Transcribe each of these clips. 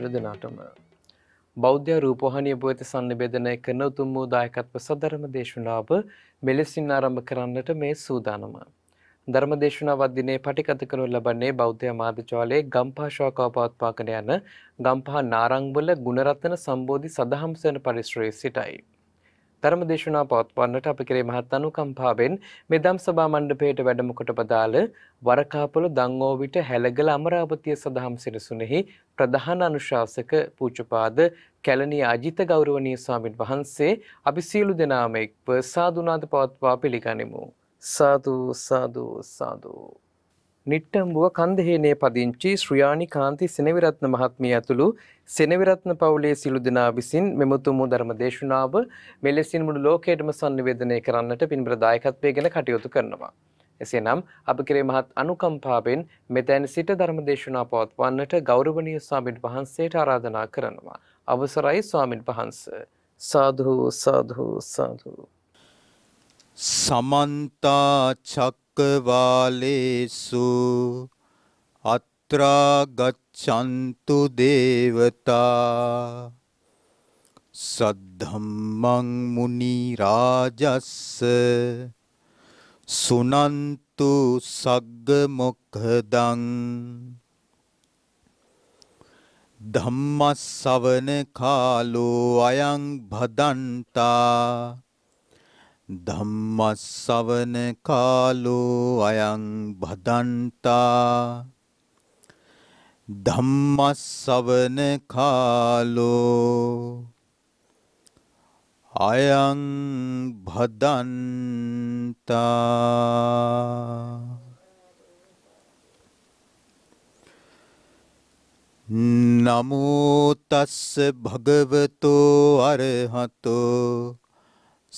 සියලු දෙනාටම බෞද්ධ රූපවාහිනිය පුවත sannivedanaya කරන උතුම් වූ දායකත්ව සදරම දේශනාව මෙලෙසින් ආරම්භ කරන්නට මේ සූදානම. ධර්ම දේශනාව දිනේ පටිගත කරනු ලබන්නේ බෞද්ධ මාධ්‍යාලයේ ගම්පහ ශෝකව පවත්වාගෙන යන ගම්පහ නාරංගවල ගුණරත්න සම්බෝධි සදහම් සෙන පරිශ්‍රයේ සිටයි. ධර්මදේශනා පවත්වන්නට අප කෙරේ මහත් අනුකම්පාවෙන් මෙදම් සභා මණ්ඩපයට වැඩම කොට පදාළ වරකාපොළ දංගෝවිට හැලගල අමරාවතිය සදහම් සිරසුනෙහි ප්‍රධාන අනුශාසක පූජපාද කැලණිය අජිත ගෞරවනීය ස්වාමින් වහන්සේ අපි සියලු දෙනාම එක්ව සාදුනාද පවත්වා පිළිගනිමු සාදු සාදු සාදු නිට්ටම්බුව කන්දහේනේ පදිංචි ශ්‍රියානි කාන්ති සෙනවිරත්න මහත්මිය ඇතුළු සෙනවිරත්න පවුලේ සිළු දෙනා විසින් මෙම උතුම් ධර්ම දේශනාව මෙලෙසින් මුළු ලෝකයටම sannivedanaya කරන්නට පින්බර දායකත්වයේගෙන කටයුතු කරනවා. එසේනම් අප කෙරේ මහත් අනුකම්පාවෙන් මෙතැන් සිට ධර්ම දේශනා පවත්වන්නට ගෞරවනීය ස්වාමින් වහන්සේට ආරාධනා කරනවා. අවසරයි ස්වාමින් වහන්ස. සාදු සාදු සාදු. සමන්තා චක් ලෝකවාලේසු අත්‍රා ගච්ඡන්තු දේවතා සද්ධම්මං මුනි රාජස්ස සුනන්තු සග්ග මොක්ඛදං ධම්මස්සවන කාලෝ අයං භදන්තා ධම්මස්සවන කාලෝ අයං භදන්තා ධම්මස්සවන කාලෝ අයං භදන්තා නමෝ තස්ස භගවතෝ අරහතෝ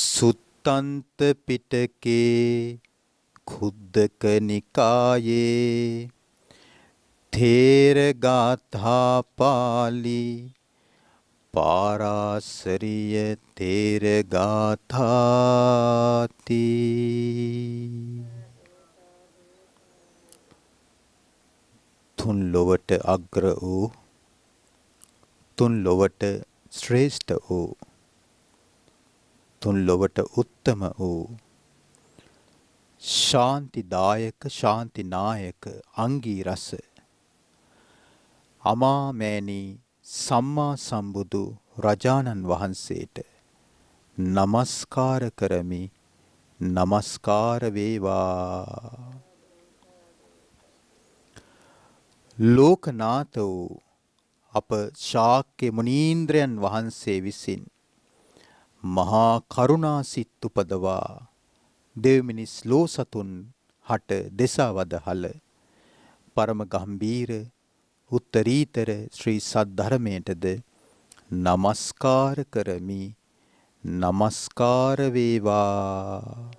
සුත්තන්ත පිටකේ කුද්දක නිකායේ තේරගාථා පාලි පාරාසරිය තේරගාථාති තුන් ලොවට අග්‍ර වූ තුන් ලොවට ශ්‍රේෂ්ඨ වූ තුන් ලොවට උත්තම වූ ශාන්තිදායක ශාන්තිනායක අංගී රස අමාමෑණී සම්මා සම්බුදු රජාණන් වහන්සේට නමස්කාර කරමි නමස්කාර වේවා ලෝකනාත වූ අප ශාක්‍ය මුනීන්ද්‍රයන් වහන්සේ විසින් මහා කරුණා සිත් උපදවා දෙව්මිනිස් ලෝ සතුන් හට දෙසවදහල පරම ගම්බීර උත්තරීතර ශ්‍රී සද්ධර්මයටද নমස්කාර කරමි নমස්කාර වේවා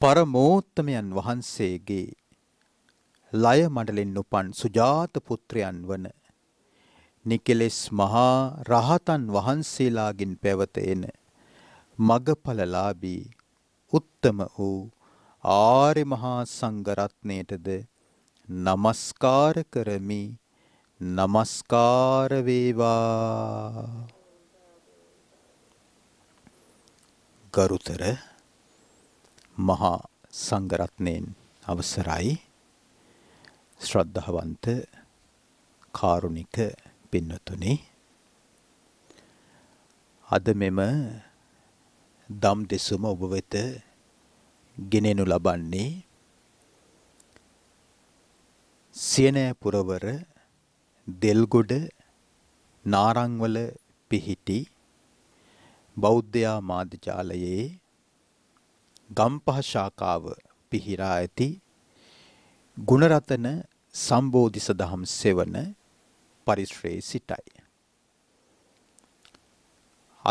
පරමෝත්තමයන් වහන්සේගේ ලය මඩලෙන් උපන් සුජාත පුත්‍රයන් වන නිකෙලෙස් මහා රහතන් වහන්සේලාගින් පැවත එන මගඵලලාභී උත්තම වූ ආර්ය මහා සංඝරත්නයටද নমස්කාර කරමි নমස්කාර වේවා ගරුතර මහා සංඝරත්නයන් අවසරයි ශ්‍රද්ධාවන්ත කාරුණික පින්නතුනි අද මෙම දම් දෙසුම ඔබ වෙත ගෙනෙනු ලබන්නේ සියනෑ පුරවර දෙල්ගොඩ නාරංවල පිහිටි බෞද්ධයා මාධ්‍යාලයේ ගම්පහ ශාකාව පිහිරා ඇති ගුණරතන සම්බෝධිස දහම් සෙවන පරිශ්‍රයේ සිටයි.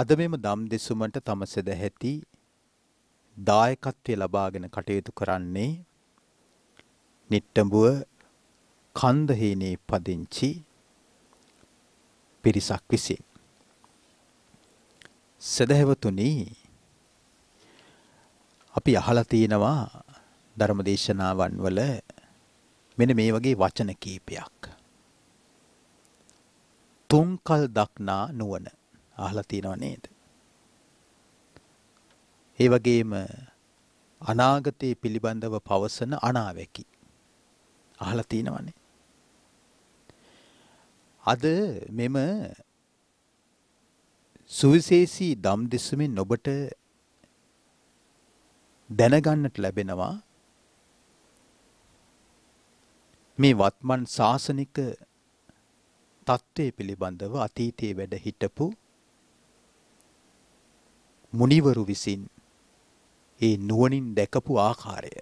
අද මෙම දම් දෙසුමට තම සැදැහැති දායකත්වය ලබාගෙන කටයුතු කරන්නේ නිට්ටඹුව කන්දහේනේ පදිංචි පිරිසක් විසින්. සැදැහැවතුනි අපි අහලා තියෙනවා ධර්මදේශනාවන් වල මෙන්න මේ වගේ වචන කීපයක්. තුන්කල් දක්නා නුවණ. අහලා තියෙනව නේද? ඒ වගේම අනාගතයේ පිළිබඳව පවසන අනාවැකි. අහලා තියෙනවනේ. අද මෙම සුවිශේෂී දම් දිසුමින් ඔබට දැනගන්නට ලැබෙනවා මේ වත්මන් ශාසනික தත්ත්වය පිළිබඳව අතීතයේ වැඩ හිටපු මුනිවරු විසින් ඒ නුවණින් දැකපු ආකාරය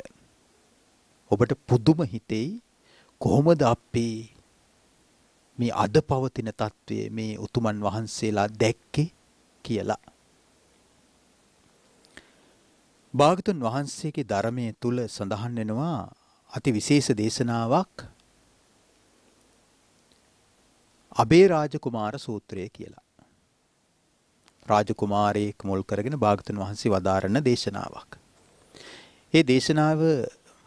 ඔබට පුදුම හිතෙයි කොහොමද අපේ මේ අද පවතින తත්වයේ මේ උතුමන් වහන්සේලා දැක්කේ කියලා භාගතුන් වහන්සේගේ ධර්මයේ තුල සඳහන් වෙනවා අති විශේෂ දේශනාවක් අබේ රාජකුමාර සූත්‍රය කියලා. රාජකුමාරයෙක් මුල් කරගෙන භාගතුන් වහන්සේ වදාරන දේශනාවක්. ඒ දේශනාව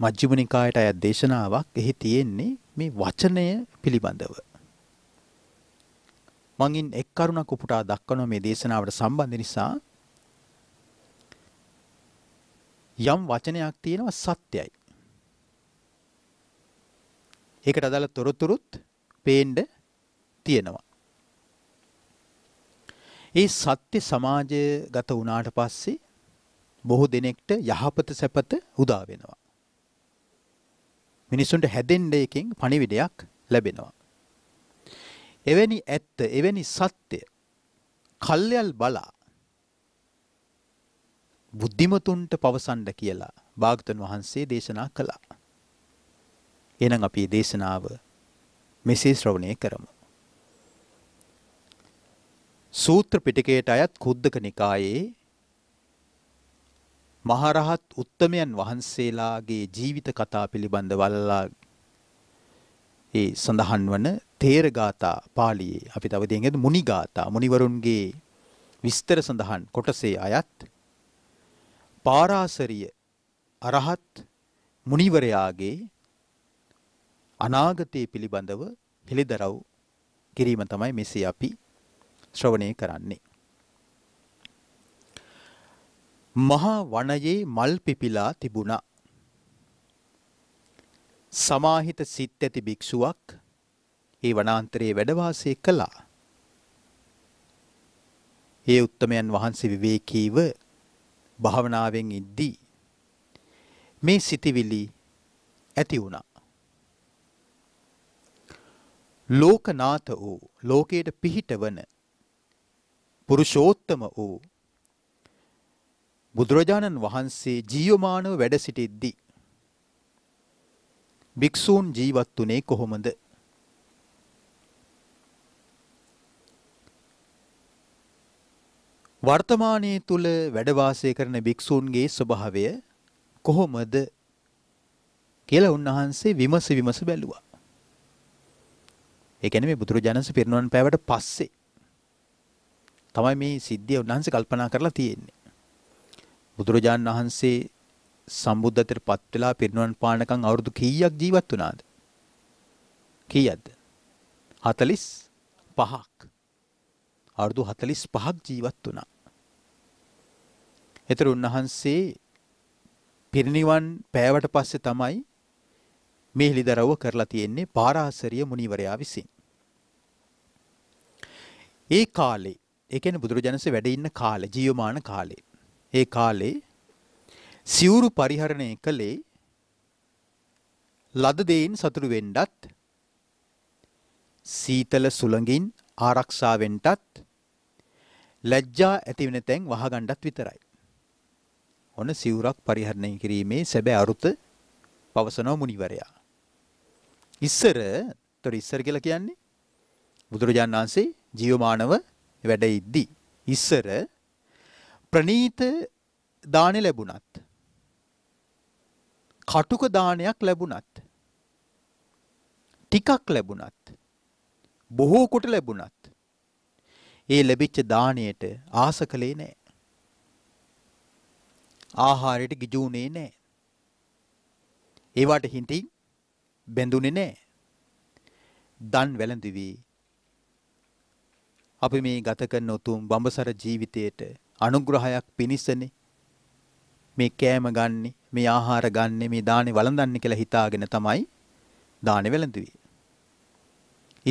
මජ්ක්‍ධිම නිකායට අයත් දේශනාවක්. එහි තියෙන්නේ මේ වචනය පිළිබඳව. මංගින් එක් කරුණක් උපුටා දක්වන මේ දේශනාවට සම්බන්ධ නිසා යම් වචනයක් තියෙනවා සත්‍යයි. ඒකට අදාළ තොරතුරුත් පේන්න තියෙනවා. ඒ සත්‍ය සමාජය ගත වුණාට පස්සේ බොහෝ දෙනෙක්ට යහපත සැපත උදා වෙනවා. මිනිසුන්ට හැදෙන්න එකෙන් පණිවිඩයක් ලැබෙනවා. එවැනි ඇත්ත එවැනි සත්‍ය කල්යල් බලා බුද්ධිමතුන්ට පවසන්න කියලා භාගතුන් වහන්සේ දේශනා කළා. එහෙනම් අපි දේශනාව මෙසේ ශ්‍රවණය කරමු. සූත්‍ර පිටකයට අයත් කුද්දක නිකායේ මහරහත් උත්තමයන් වහන්සේලාගේ ජීවිත කතා පිළිබඳ වල්ලා ඒ සඳහන් වන තේරගාථා පාළියේ අපි තව දෙන්නේ මුනිගාථා මුනිවරුන්ගේ විස්තර සඳහන් කොටසේ අයත් පාරාසරිය අරහත් මුනිවරයාගේ අනාගතය පිළිබඳව හෙළිදරව් කිරීම තමයි මෙසේ අපි ශ්‍රවණය කරන්නේ. මහා වනයේ මල් පිපිලා තිබුණා. සමාහිත සිත් ඇති භික්ෂුවක් ඒ වනාන්තරයේ වැඩවාසය කළා. ඒ උත්තමයන් වහන්සේ විවේකීව භාවනාවෙන් ඉද්දී මේ සිතිවිලි ඇති වුණා. ලෝකනාත වූ ලෝකයට පිහිට වන පුරුෂෝත්තම වූ බුදුරජාණන් වහන්සේ ජීවමානව වැඩ සිටිද්දී භික්ෂූන් ජීවත් වුණේ කොහොමද? වර්තමානයේ තුල වැඩ වාසය කරන භික්ෂූන්ගේ ස්වභාවය කොහොමද කියලා උන්වහන්සේ විමස විමස බැලුවා. ඒ කියන්නේ මේ බුදුරජාණන්සේ පිරිනොන් පෑවට පස්සේ තමයි මේ සිද්ධිය උන්වහන්සේ කල්පනා කරලා තියෙන්නේ. බුදුරජාන් වහන්සේ සම්බුද්ධත්වයට පත් වෙලා පිරිනුවන් පානකම් අවුරුදු කීයක් ජීවත් වුණාද? කීයක්ද? 45ක්. අවුරුදු 45ක් ජීවත් වුණා. ඒතර උන්වහන්සේ පිරිනිවන් පෑවට පස්සේ තමයි මේ හිලිදරව්ව කරලා තියෙන්නේ පාරාසරිය මුනිවරයා විසින්. ඒ කාලේ ඒ කියන්නේ බුදුරජාණන්සේ වැඩ ඉන්න කාලේ ජීවමාන කාලේ. ඒ කාලේ සිවුරු පරිහරණය කළේ ලද දෙයින් සතුරු වෙන්නත් සීතල සුළඟින් ආරක්ෂාවෙන්ටත් ලැජ්ජා ඇති වෙන තැන් වහගන්නත් විතරයි. ඔන්න සිවුරක් පරිහරණය කිරීමේ සැබෑ අරුත පවසනව මුනිවරයා. ඉස්සර, ତොර ඉස්සර කියලා කියන්නේ බුදුරජාණන් වහන්සේ ජීවමානව වැඩ ඉද්දි ඉස්සර ප්‍රනීත දානෙ ලැබුණත් කටුක දානයක් ලැබුණත් ටිකක් ලැබුණත් බොහෝ කොට ලැබුණත් ඒ ලැබිච්ච දාණයට ආස කළේ නැහැ. ආහාරයට ගිජුුනේ නැහැ. ඒවට හිතින් බැඳුනේ නැහැ. දන් වැළඳුවේ අපි මේ ගත කරන උතුම් බඹසර ජීවිතයට අනුග්‍රහයක් පිණිසනේ මේ කෑම ගන්නෙ, මේ ආහාර ගන්නෙ, මේ දානේ වළඳන්නේ කියලා හිතාගෙන තමයි දානේ වැළඳුවේ.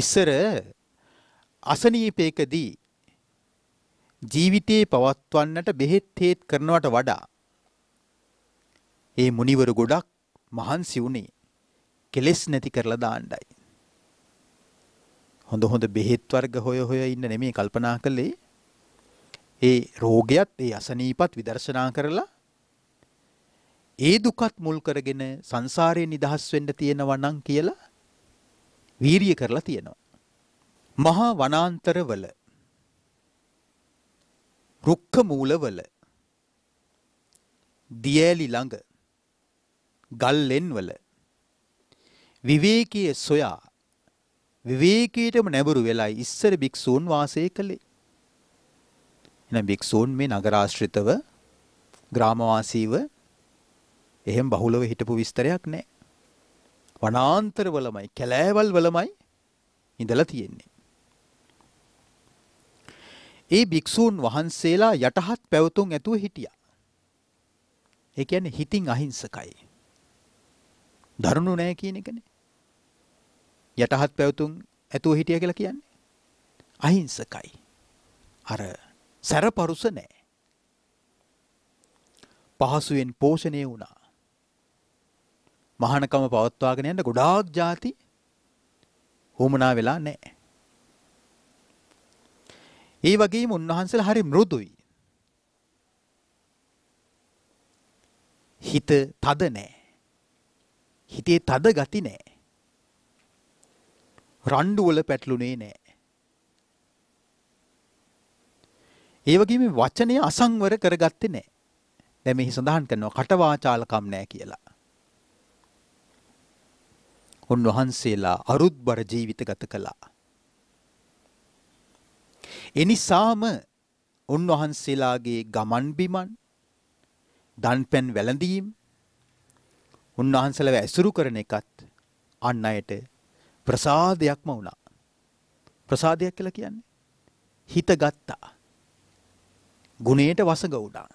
ඉස්සර අසනීපයකදී ජීවිතේ පවත්වන්නට බෙහෙත් හේත් කරනවට වඩා ඒ මුනිවරු ගොඩක් මහන්සි වුණේ කෙලෙස් නැති කරලා දාන්නයි හොඳ හොඳ බෙහෙත් වර්ග හොය හොය ඉන්න නෙමෙයි කල්පනා කළේ. ඒ රෝගයත් ඒ අසනීපත් විදර්ශනා කරලා ඒ දුකත් මුල් කරගෙන සංසාරයෙන් නිදහස් වෙන්න තියෙනවා නම් කියලා වීරිය කරලා තියෙනවා. මහා වනාන්තරවල රුක්ක මූලවල දියෑලි ළඟ ගල්ලෙන්වල විවේකයේ සොයා විවේකීටම නැඹුරු වෙලයි ඉස්සර භික්ෂූන් වාසය කළේ. එහෙනම් භික්ෂූන් මේ නගරාශ්‍රිතව ග්‍රාමවාසීව එහෙම බහුලව හිටපු විස්තරයක් නැහැ. වනාන්තරවලමයි කැලෑවල් වලමයි ඉඳලා තියෙන්නේ. ඒ භික්ෂූන් වහන්සේලා යටහත් පැවතුම් ඇතුව හිටියා. ඒ කියන්නේ හිතින් අහිංසකයි. දරුණු නැහැ කියන එකනේ. යටහත් පැවතුම් ඇතුව හිටිය කියලා කියන්නේ. අහිංසකයි. අර සැරපරුස නෑ. පහසුවෙන් පෝෂණය වුණා. මහානකම පවත්වාගෙන යන්න ගොඩාක් ಜಾති වුමනා වෙලා නැහැ. ඒ වගේම උන්වහන්සේලා හරි මෘදුයි. හිත තද නැහැ. හිතේ තද ගති නැහැ. රණ්ඩුවල පැටලුනේ නෑ. ඒවගේ මේ වචනය අසංවර කරගත්තේ නෑ. දැ මෙහි සඳහන් කරනවා කටවාචාලකම් නෑ කියලා. උන්වහන්සේලා අරුත්බර ජීවිත ගත කළා. එනිසාම උන්වහන්සේලාගේ ගමන් බිමන් දන්පැන් වැළඳීම් උන්වහන්සලව ඇසුරු කරන එකත් අන් අයට ප්‍රසාදයක්ම වුණා. ප්‍රසාදයක් කියලා කියන්නේ හිත ගත්තා. ගුණයට වසඟ වුණා.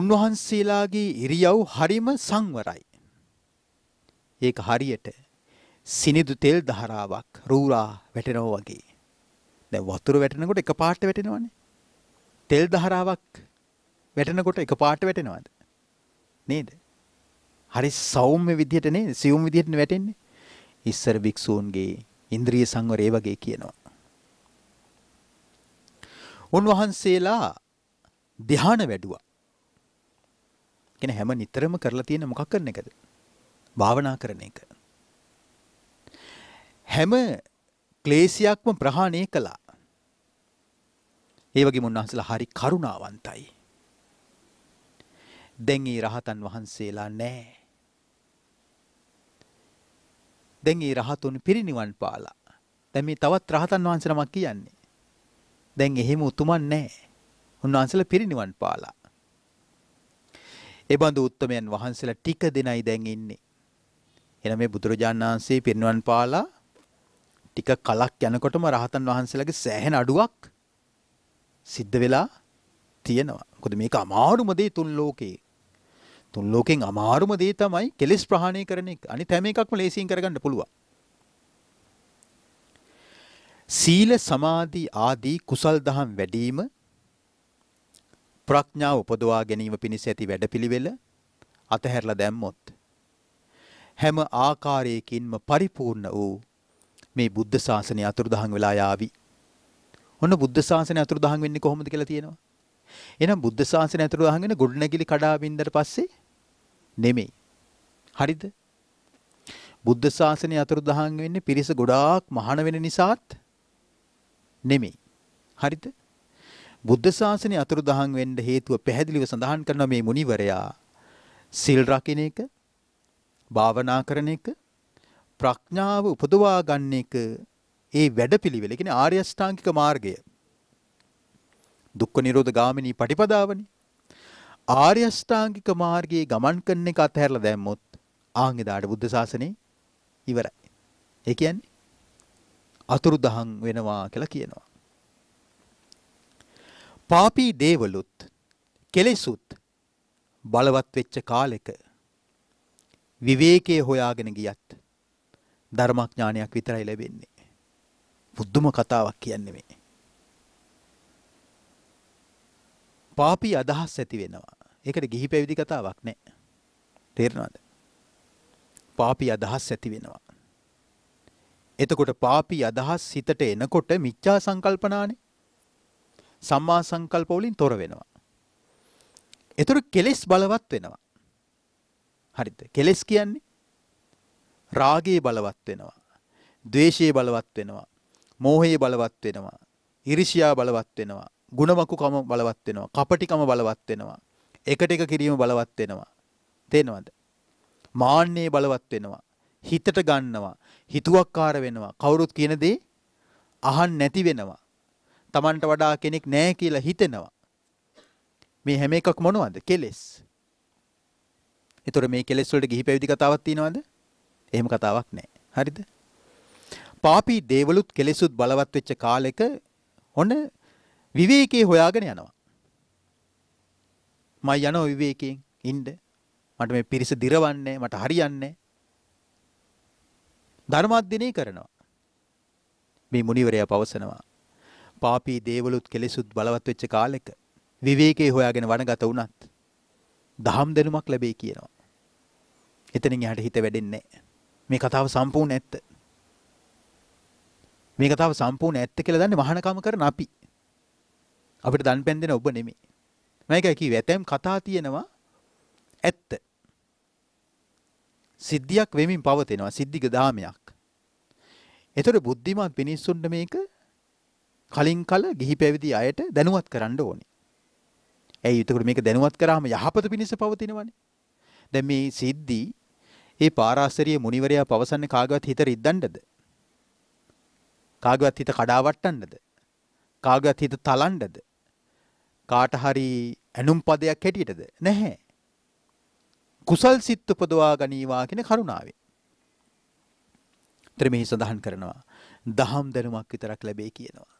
උන්වහන්සේලාගේ ඉරියව් හරිම සංවරයි. ඒක හරියට සිනිදු තෙල් දහරාවක් රූරා වැටෙනවා වගේ. දැන් වතුර වැටෙනකොට එකපාරට වැටෙනවනේ. තෙල් දහරාවක් වැටෙනකොට එකපාරට වැටෙනවද? නේද? හරි සෞම්‍ය විදියට නේ සියුම් විදියටනේ වැටෙන්නේ. ඉස්සර භික්ෂූන්ගේ ඉන්ද්‍රිය සංවරය වගේ කියනවා. උන්වහන්සේලා ධ්‍යාන වැඩුවා. කියන හැම නිතරම කරලා තියෙන මොකක් කරන එකද? භාවනා කරන එක. හැම ක්ලේශයක්ම ප්‍රහාණය කළා. ඒ වගේම උන්වහන්සේලා හරි කරුණාවන්තයි. දැන් ඒ රහතන් වහන්සේලා නැහැ. දැන් ඒ රහතුන් පිරිනිවන් පාලා. දැන් මේ තවත් රහතන් වහන්සේ නමක් කියන්නේ. දැන් එහෙම උතුමන් නැහැ. උන්වහන්සේලා පිරිනිවන් පාලා. ඒ බඳු උත්තමයන් වහන්සේලා ටික දෙනයි දැන් ඉන්නේ. එහෙනම් මේ බුදුරජාණන් වහන්සේ පිරිනිවන් පාලා ටික කලක් යනකොටම රහතන් වහන්සේලාගේ සෑහෙන අඩුවක් සිද්ධ වෙලා තියෙනවා. මොකද මේක අමාරුම දේ තුන් ලෝකේ. තුන් ලෝකෙන් අමාරුම දේ තමයි කෙලෙස් ප්‍රහාණය කරන එක. අනිත් හැම එකක්ම ලේසියෙන් කරගන්න පුළුවන්. සීල සමාධි ආදී කුසල් දහම් වැඩිම ප්‍රඥාව උපදවා ගැනීම පිණිස ඇති වැඩපිළිවෙල අතහැරලා දැම්මොත් හැම ආකාරයකින්ම පරිපූර්ණ වූ මේ බුද්ධ ශාසනය අතුරුදහන් වෙලා යාවි. ඔන්න බුද්ධ ශාසනය අතුරුදහන් වෙන්නේ කොහොමද කියලා තියෙනවා. එහෙනම් බුද්ධ ශාසනය අතුරුදහන් වෙන ගොඩනැගිලි කඩාවින්දට පස්සේ නෙමෙයි. හරිද? බුද්ධ ශාසනය අතුරුදහන් වෙන්නේ පිරිස ගොඩාක් මහාන වෙන නිසාත් නෙමෙයි. හරිද? බුද්ධ ශාසනය අතුරුදහන් වෙන්න හේතුව පැහැදිලිව සඳහන් කරන මේ මුනිවරයා සිල් රකින්න එක, භාවනා කරන එක, ප්‍රඥාව උපදවා ගන්න එක ඒ වැඩපිළිවෙල කියන්නේ ආර්ය අෂ්ටාංගික මාර්ගය. දුක්ඛ නිරෝධ ගාමිනී පටිපදාවනේ. ආර්යෂ්ඨාංගික මාර්ගයේ ගමන් කරන එක අතහැරලා දැම්මොත් ආන් එදාට බුද්ධ ශාසනේ ඉවරයි. ඒ කියන්නේ අතුරුදහන් වෙනවා කියලා කියනවා. පාපී දේවලුත් කෙලෙසුත් බලවත් වෙච්ච කාලෙක විවේකයේ හොයාගෙන ගියත් ධර්මඥානයක් විතරයි ලැබෙන්නේ. බුද්ධම කතාවක් කියන්නේ මේ. පාපී අදහස් ඇති වෙනවා. ඒකට ගිහි පැවිදි කතාවක් නෑ. තේරෙනවද? පාපී අදහස් ඇති වෙනවා. එතකොට පාපී අදහස් හිතට එනකොට මිච්ඡා සංකල්පනානේ. සම්මා සංකල්ප වලින් තොර වෙනවා. ඒතර කෙලෙස් බලවත් වෙනවා. හරිද? කෙලෙස් කියන්නේ රාගයේ බලවත් වෙනවා. ද්වේෂයේ බලවත් වෙනවා. මෝහයේ බලවත් වෙනවා. ඉරිෂියා බලවත් වෙනවා. ಗುಣවකුකම බලවත් වෙනවා. කපටිකම බලවත් වෙනවා. එකට එක කිරීම බලවත් වෙනවා. තේනවද? මාන්නේ බලවත් වෙනවා. හිතට ගන්නවා. හිතුවක්කාර වෙනවා. කවුරුත් කියන දේ අහන් නැති වෙනවා. Tamanට වඩා කෙනෙක් නැහැ කියලා හිතෙනවා. මේ හැම එකක් මොනවද? කෙලෙස්. ඒතර මේ කෙලෙස් වලට ගිහි පැවිදි කතාවක් තියෙනවද? එහෙම කතාවක් නැහැ. හරිද? පාපී දේවලුත් කෙලෙසුත් බලවත් වෙච්ච කාලෙක ඔන්න විවේකයේ හොයාගෙන යනවා. මම යනවා විවේකයෙන් ඉන්න. මට මේ පිරිස දිරවන්නේ මට හරියන්නේ. ධර්මාධ්‍යනය කරනවා. මේ මුනිවරයා පවසනවා. පාපී දේවලුත් කෙලෙසුත් බලවත් වෙච්ච කාලෙක විවේකයේ හොයාගෙන වනගත වුණත් දහම් දෙනුමක් ලැබෙයි කියනවා. එතනින් එහාට හිත වැඩෙන්නේ මේ කතාව සම්පූර්ණ ඇත්ත. මේ කතාව සම්පූර්ණ ඇත්ත කියලා දන්නේ මහානකම කරන අපි. අපිට දන් පැන් දෙන ඔබ නෙමෙයි. මම ඒකයි කිව්වේ ඇතැම් කතා තියෙනවා ඇත්ත. සිද්ධියක් වෙමින් පවතිනවා සිද්ධික දාමයක්. ඒතර බුද්ධිමත් මිනිස්සුන්ට මේක කලින් කල ගිහි පැවිදි අයට දැනුවත් කරන්න ඕනේ. ඇයි එතකොට මේක දැනුවත් කරාම යහපත පිණිස පවතිනවනේ. දැන් මේ සිද්ධි ඒ පාරාසරිය මුනිවරයා පවසන්නේ කාගවත් හිත රිද්දන්නද? කාගවත් හිත කඩාවට්ටන්නද? කාගවත් හිත තලන්නද? කාට හරි ඇනුම් පදයක් හැටියටද නැහැ. කුසල් සිත් උපදවා ගනීවා කියන කරුණාවේ. ත්‍රිමෙහි සඳහන් කරනවා. දහම් දැනුමක් විතරක් ලැබේ කියනවා.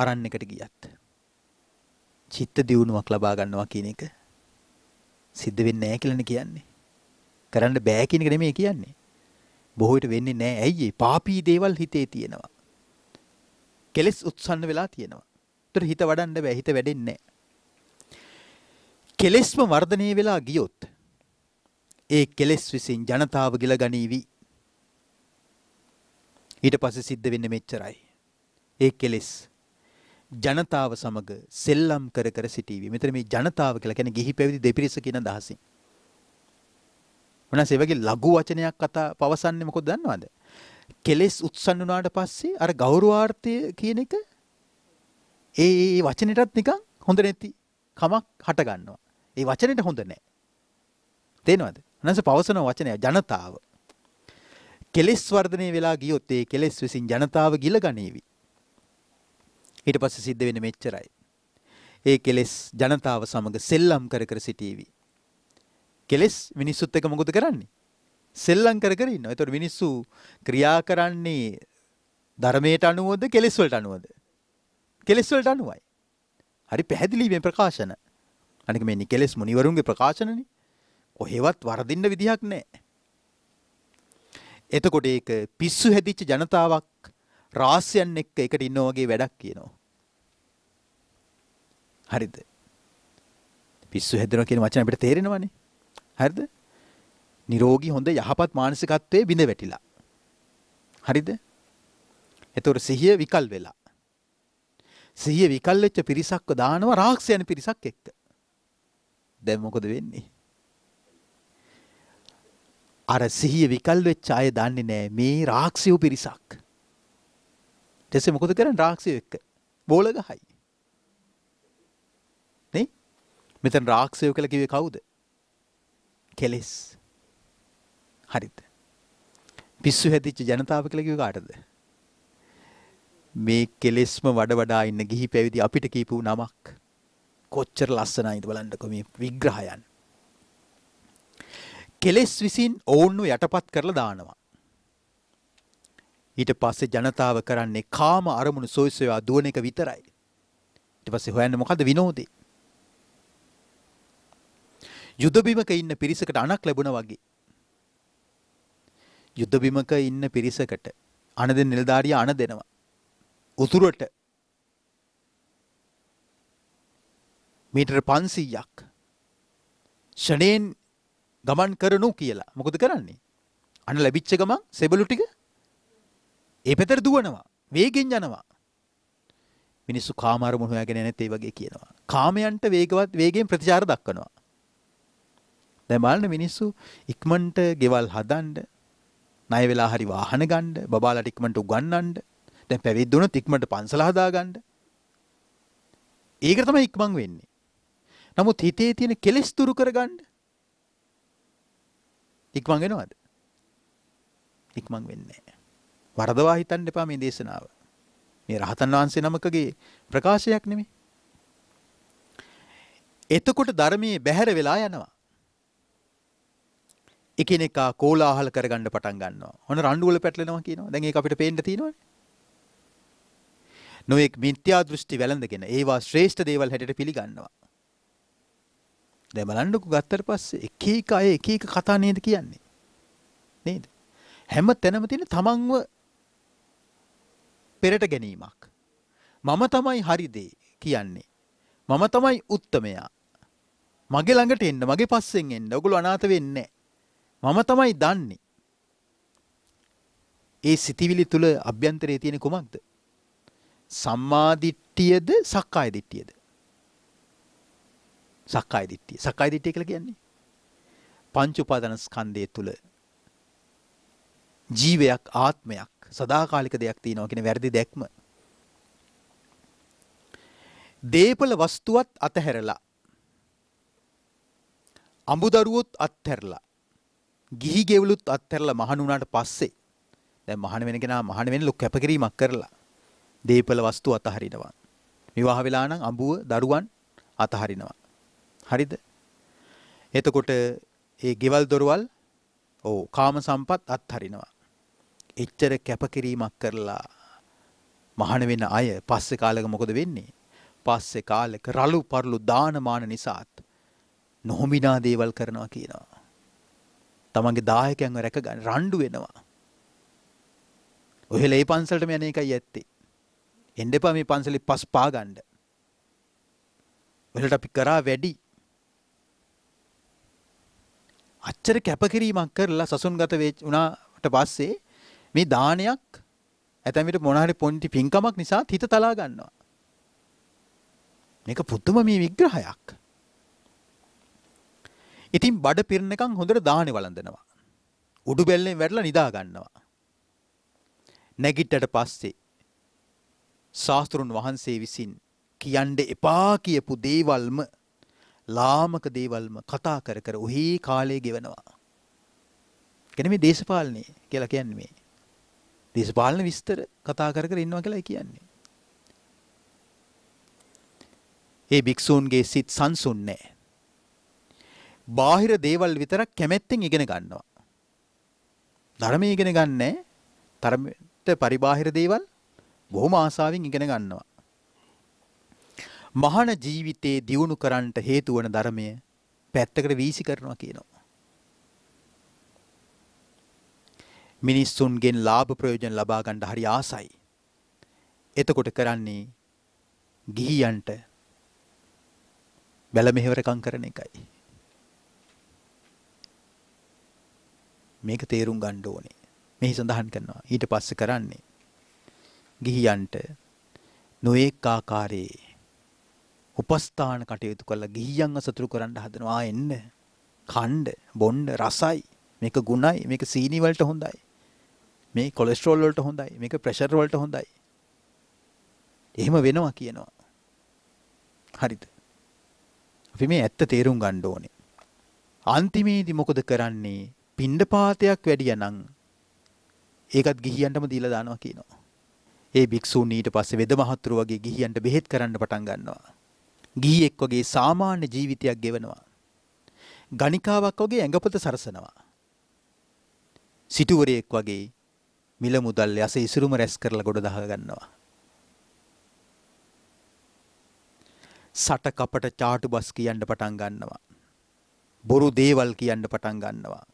අරන් එකට ගියත්. චිත්ත දියුණුවක් ලබා ගන්නවා කියන එක සිද්ධ වෙන්නේ නැහැ කියලානේ කියන්නේ. කරන්න බෑ කියන එක නෙමෙයි කියන්නේ. බොහෝ විට වෙන්නේ නැහැ. ඇයි ඒ? පාපී දේවල් හිතේ තියෙනවා. කෙලෙස් උත්සන්න වෙලා තියෙනවා. තොර හිත වඩන්න බෑ හිත වැඩෙන්නේ කෙලෙස්ම වර්ධනය වෙලා ගියොත් ඒ කෙලෙස් විසින් ජනතාව ගිල ගනීවි ඊට පස්සේ සිද්ධ වෙන්නේ මෙච්චරයි ඒ කෙලෙස් ජනතාව සමග සෙල්ලම් කර කර සිටීවි මෙතන මේ ජනතාව කියලා කියන්නේ ගිහි පැවිදි දෙපිරිස කියන දහසින් මොනවාසේ වගේ ලඝු වචනයක් කතා පවසන්නේ මොකද දන්නවද කෙලෙස් උත්සන්න වුණාට පස්සේ අර ගෞරවාර්ථය කියන එක ඒ වචනටත් නිකං හොඳ නැති කමක් හටගන්නවා. ඒ වචනට හොඳ නෑ. තේනවද? අනස පවසන වචනය ජනතාව. කෙලෙස් වර්ධනය වෙලා ගියොත් ඒ කෙලෙස් විසින් ජනතාව ගිල ගනීවි. ඊට පස්සේ සිද්ධ වෙන්නේ මෙච්චරයි. ඒ කෙලෙස් ජනතාව සමග සෙල්ලම් කර කර සිටීවි. කෙලෙස් මිනිස්සුත් එක්ක මොකද කරන්නේ? සෙල්ලම් කර කර ඉන්නවා. ඒතකොට මිනිස්සු ක්‍රියා කරන්නේ ධර්මයට අනුවද කෙලෙස් වලට අනුවද? කෙලෙස්වලට අනුවයි. හරි පැහැදිලි මේ ප්‍රකාශන. අනික මේ නිකෙලෙස් මුනිවරුන්ගේ ප්‍රකාශනනේ. කොහෙවත් වරදින්න විදිහක් නැහැ. එතකොට ඒක පිස්සු හැදිච්ච ජනතාවක් රාස්යන් එක්ක එකට ඉන්නා වගේ වැඩක් කියනවා. හරිද? පිස්සු හැදෙනවා කියන වචන අපිට තේරෙනවනේ. හරිද? නිරෝගී හොඳ යහපත් මානසිකත්වයේ බිඳ වැටිලා. හරිද? එතකොට සිහිය විකල් වෙලා. සිහිය විකල් වෙච්ච පිරිසක්ව දානවා රාක්ෂයන් පිරිසක් එක්ක. දැන් මොකද වෙන්නේ? අර සිහිය විකල් වෙච්ච අය දන්නේ නෑ මේ රාක්ෂියෝ පිරිසක්. ඊටසේ මොකද කරන්නේ රාක්ෂියෝ එක්ක? බෝල ගහයි. නේ? මෙතන රාක්ෂියෝ කියලා කිව්වේ කවුද? කෙලස්. හරිද? පිස්සු හැදිච්ච ජනතාව කියලා කිව්වේ කාටද? මේ කෙලෙස්ම වඩ වඩා ඉන්න ගිහි පැවිදි අපිට කියපු නමක් කොච්චර ලස්සනයිද බලන්නකෝ මේ විග්‍රහයන්. කෙලෙස් විසින් ඔවුන්ව යටපත් කරලා දානවා. ඊට පස්සේ ජනතාව කරන්නේ කාම අරමුණු සොයසොයා දුවන එක විතරයි. ඊට පස්සේ හොයන්නේ මොකද විනෝදේ? යුදබිමක ඉන්න පිරිසකට අනක් ලැබුණා වගේ. යුද්ධ බිමක ඉන්න පිරිසකට අණ දෙන නිලධාරිය අණ දෙනවා. උතුරට මීටර් 500ක් ෂණයෙන් ගමන් කරනු කියලා. මොකද කරන්නේ? අන්න ලැබිච්ච ගමන් සෙබළු ටික ඒ පැතර දුවනවා. වේගෙන් යනවා. මිනිස්සු කාමාරමුණු හොයාගෙන නැත් ඒ වගේ කියනවා. කාමයන්ට වේගවත් වේගෙන් ප්‍රතිචාර දක්වනවා. දැන් බලන්න මිනිස්සු ඉක්මනට ගෙවල් හදන්න, ණය වෙලා හරි වාහන ගන්න, බබාලට ඉක්මනට උගන්වන්න දැන් පැවිද්දුනොත් ඉක්මනට පන්සල හදාගන්න. ඒක තමයි ඉක්මන් වෙන්නේ. නමුත් හිතේ තියෙන කෙලෙස් දුරු කරගන්න ඉක්මන් වෙනවද? ඉක්මන් වෙන්නේ නැහැ. වරදවා හිතන්න එපා මේ දේශනාව. මේ රහතන් වහන්සේ නමකගේ ප්‍රකාශයක් නෙමෙයි. එතකොට ධර්මයේ බැහැර වෙලා යනවා. එකිනෙකා කෝලාහල කරගන්න පටන් ගන්නවා. ඔන්න රණ්ඩු වල පැටලෙනවා කියනවා. දැන් ඒක අපිට පේන්න තියෙනවනේ. නොඑක් මිත්‍යා දෘෂ්ටි වැළඳගෙන ඒවා ශ්‍රේෂ්ඨ දේවල් හැටියට පිළිගන්නවා. දැන් බලන්නකෝ ගත්තට පස්සේ එක එක අය එක එක කතා නේද කියන්නේ. නේද? හැම තැනම තියෙන තමන්ව පෙරට ගැනීමක්. මම තමයි හරි දේ කියන්නේ. මම තමයි උත්තමයා. මගේ ළඟට එන්න, මගේ පස්සෙන් එන්න. ඔගොල්ලෝ අනාථ වෙන්නේ මම තමයි දන්නේ. ඒ සිතිවිලි තුල අභ්‍යන්තරයේ තියෙන කුමක්ද? සම්මාදිට්ඨියද සක්කාය දිට්ඨියද? සක්කාය දිට්ඨිය. සක්කාය දිට්ඨිය කියලා කියන්නේ පංච උපාදාන ස්කන්ධය තුල ජීවයක් ආත්මයක් සදාකාලික දෙයක් තියෙනවා කියන වැරදි දැක්ම. දේපල වස්තුවත් අතහැරලා අඹදරුවොත් අත්හැරලා ගිහි ගෙවලුත් අත්හැරලා මහණුණාට පස්සේ දැන් මහණ වෙන කෙනා මහණ වෙන ලොකු කැපකිරීමක් කරලා දේපල වස්තු අතහරිනවා. විවාහ වෙලා නම් අඹුව දරුවන් අතහරිනවා. හරිද? එතකොට ඒ ගෙවල් දොරවල් ඕ කාම සම්පත් අත්හරිනවා. එච්චර කැපකිරීමක් කරලා මහාන වෙන අය පස්සේ කාලෙක මොකද වෙන්නේ? පස්සේ කාලෙක රළු පරළු දානමාන නිසාත් නොහොමිනා දේවල් කරනවා කියනවා. තමන්ගේ දායකයන්ව රැක ගන්න රණ්ඩු වෙනවා. ඔහෙල ඒ පන්සලටම යන එකයි ඇත්තේ. එන්න එපා මේ පන්සලේ පස් පා ගන්න. වලට අපි කරා වැඩි. අච්චර කැපකිරීමක් කරලා සසුන්ගත වුණාට පස්සේ මේ දානයක් ඇතැම් විට මොන හරි පොන්ටි පින්කමක් නිසා හිත තලා ගන්නවා. මේක පුදුම මේ විග්‍රහයක්. ඉතින් බඩ පිරණකම් හොඳට දාහනේ වළඳනවා. උඩු බැල්ලෙන් වැටලා නිදා ගන්නවා. නැගිට්ටට පස්සේ ශාස්තෘන් වහන්සේ විසින් කියන්ඩ එපා කියපු දේවල්ම ලාමක දේවල්ම කතා කර කර ඔහි කාලය ගෙවනවා. ගැන මේ දේශපාලනය කියලා කියන්න මේ. දේශපාලන විස්තර කතා කර කර ඉන්නවා කියලා කියන්නේ. ඒ භික්‍ෂූන්ගේ සිත් සංසුන් නෑ. බාහිර දේවල් විතරක් කැමැත්තෙන් ඉගෙන ගන්නවා. ධර්මය ඉගෙන ගන්නෑ තරමට පරිබාහිර දේවල් බොහොම ආසාවෙන් ඉගෙන ගන්නවා. මහාන ජීවිතේ දියුණු කරන්නට හේතු වන ධර්මය පැත්තකට වීසි කරනවා කියනවා. මිනිස්සුන්ගෙන් ලාභ ප්‍රයෝජන ලබා ගන්න හරි ආසයි. එතකොට කරන්නේ ගිහියන්ට බැල මෙහෙවරකම් කරන එකයි. මේක තේරුම් ගන්න ඕනේ. මෙහි සඳහන් කරනවා. ඊට පස්සේ කරන්නේ ගිහියන්ට නොඑක් ආකාරයේ උපස්ථාන කටයුතු කරලා ගිහියන්ව සතුරු කරන්න හදනවා එන්න කණ්ඩ බොණ්ඩ රසයි මේක ගුණයි මේක සීනි වලට හොඳයි මේ කොලෙස්ටරෝල් වලට හොඳයි මේක ප්‍රෙෂර් වලට හොඳයි එහෙම වෙනවා කියනවා හරිද අපි මේ ඇත්ත තේරුම් ගන්න ඕනේ අන්තිමේදී මොකද කරන්නේ පිණ්ඩපාතයක් වැඩියනම් ඒකත් ගිහියන්ටම දීලා දානවා කියනවා ඒ භික්ෂූන් ඊට පස්සේ වෙද මහතුරු වගේ ගිහියන්ට බෙහෙත් කරන්න පටන් ගන්නවා. ගිහියෙක් වගේ සාමාන්‍ය ජීවිතයක් ගෙවනවා. ගණිකාවක් වගේ ඇඟපත සරසනවා. සිටුවරයෙක් වගේ මිල මුදල් යස ඉසුරුම රැස් කරලා ගොඩ දහ ගන්නවා. සට කපට චාටු බස් කියන්න පටන් ගන්නවා. බොරු දේවල් කියන්න පටන් ගන්නවා.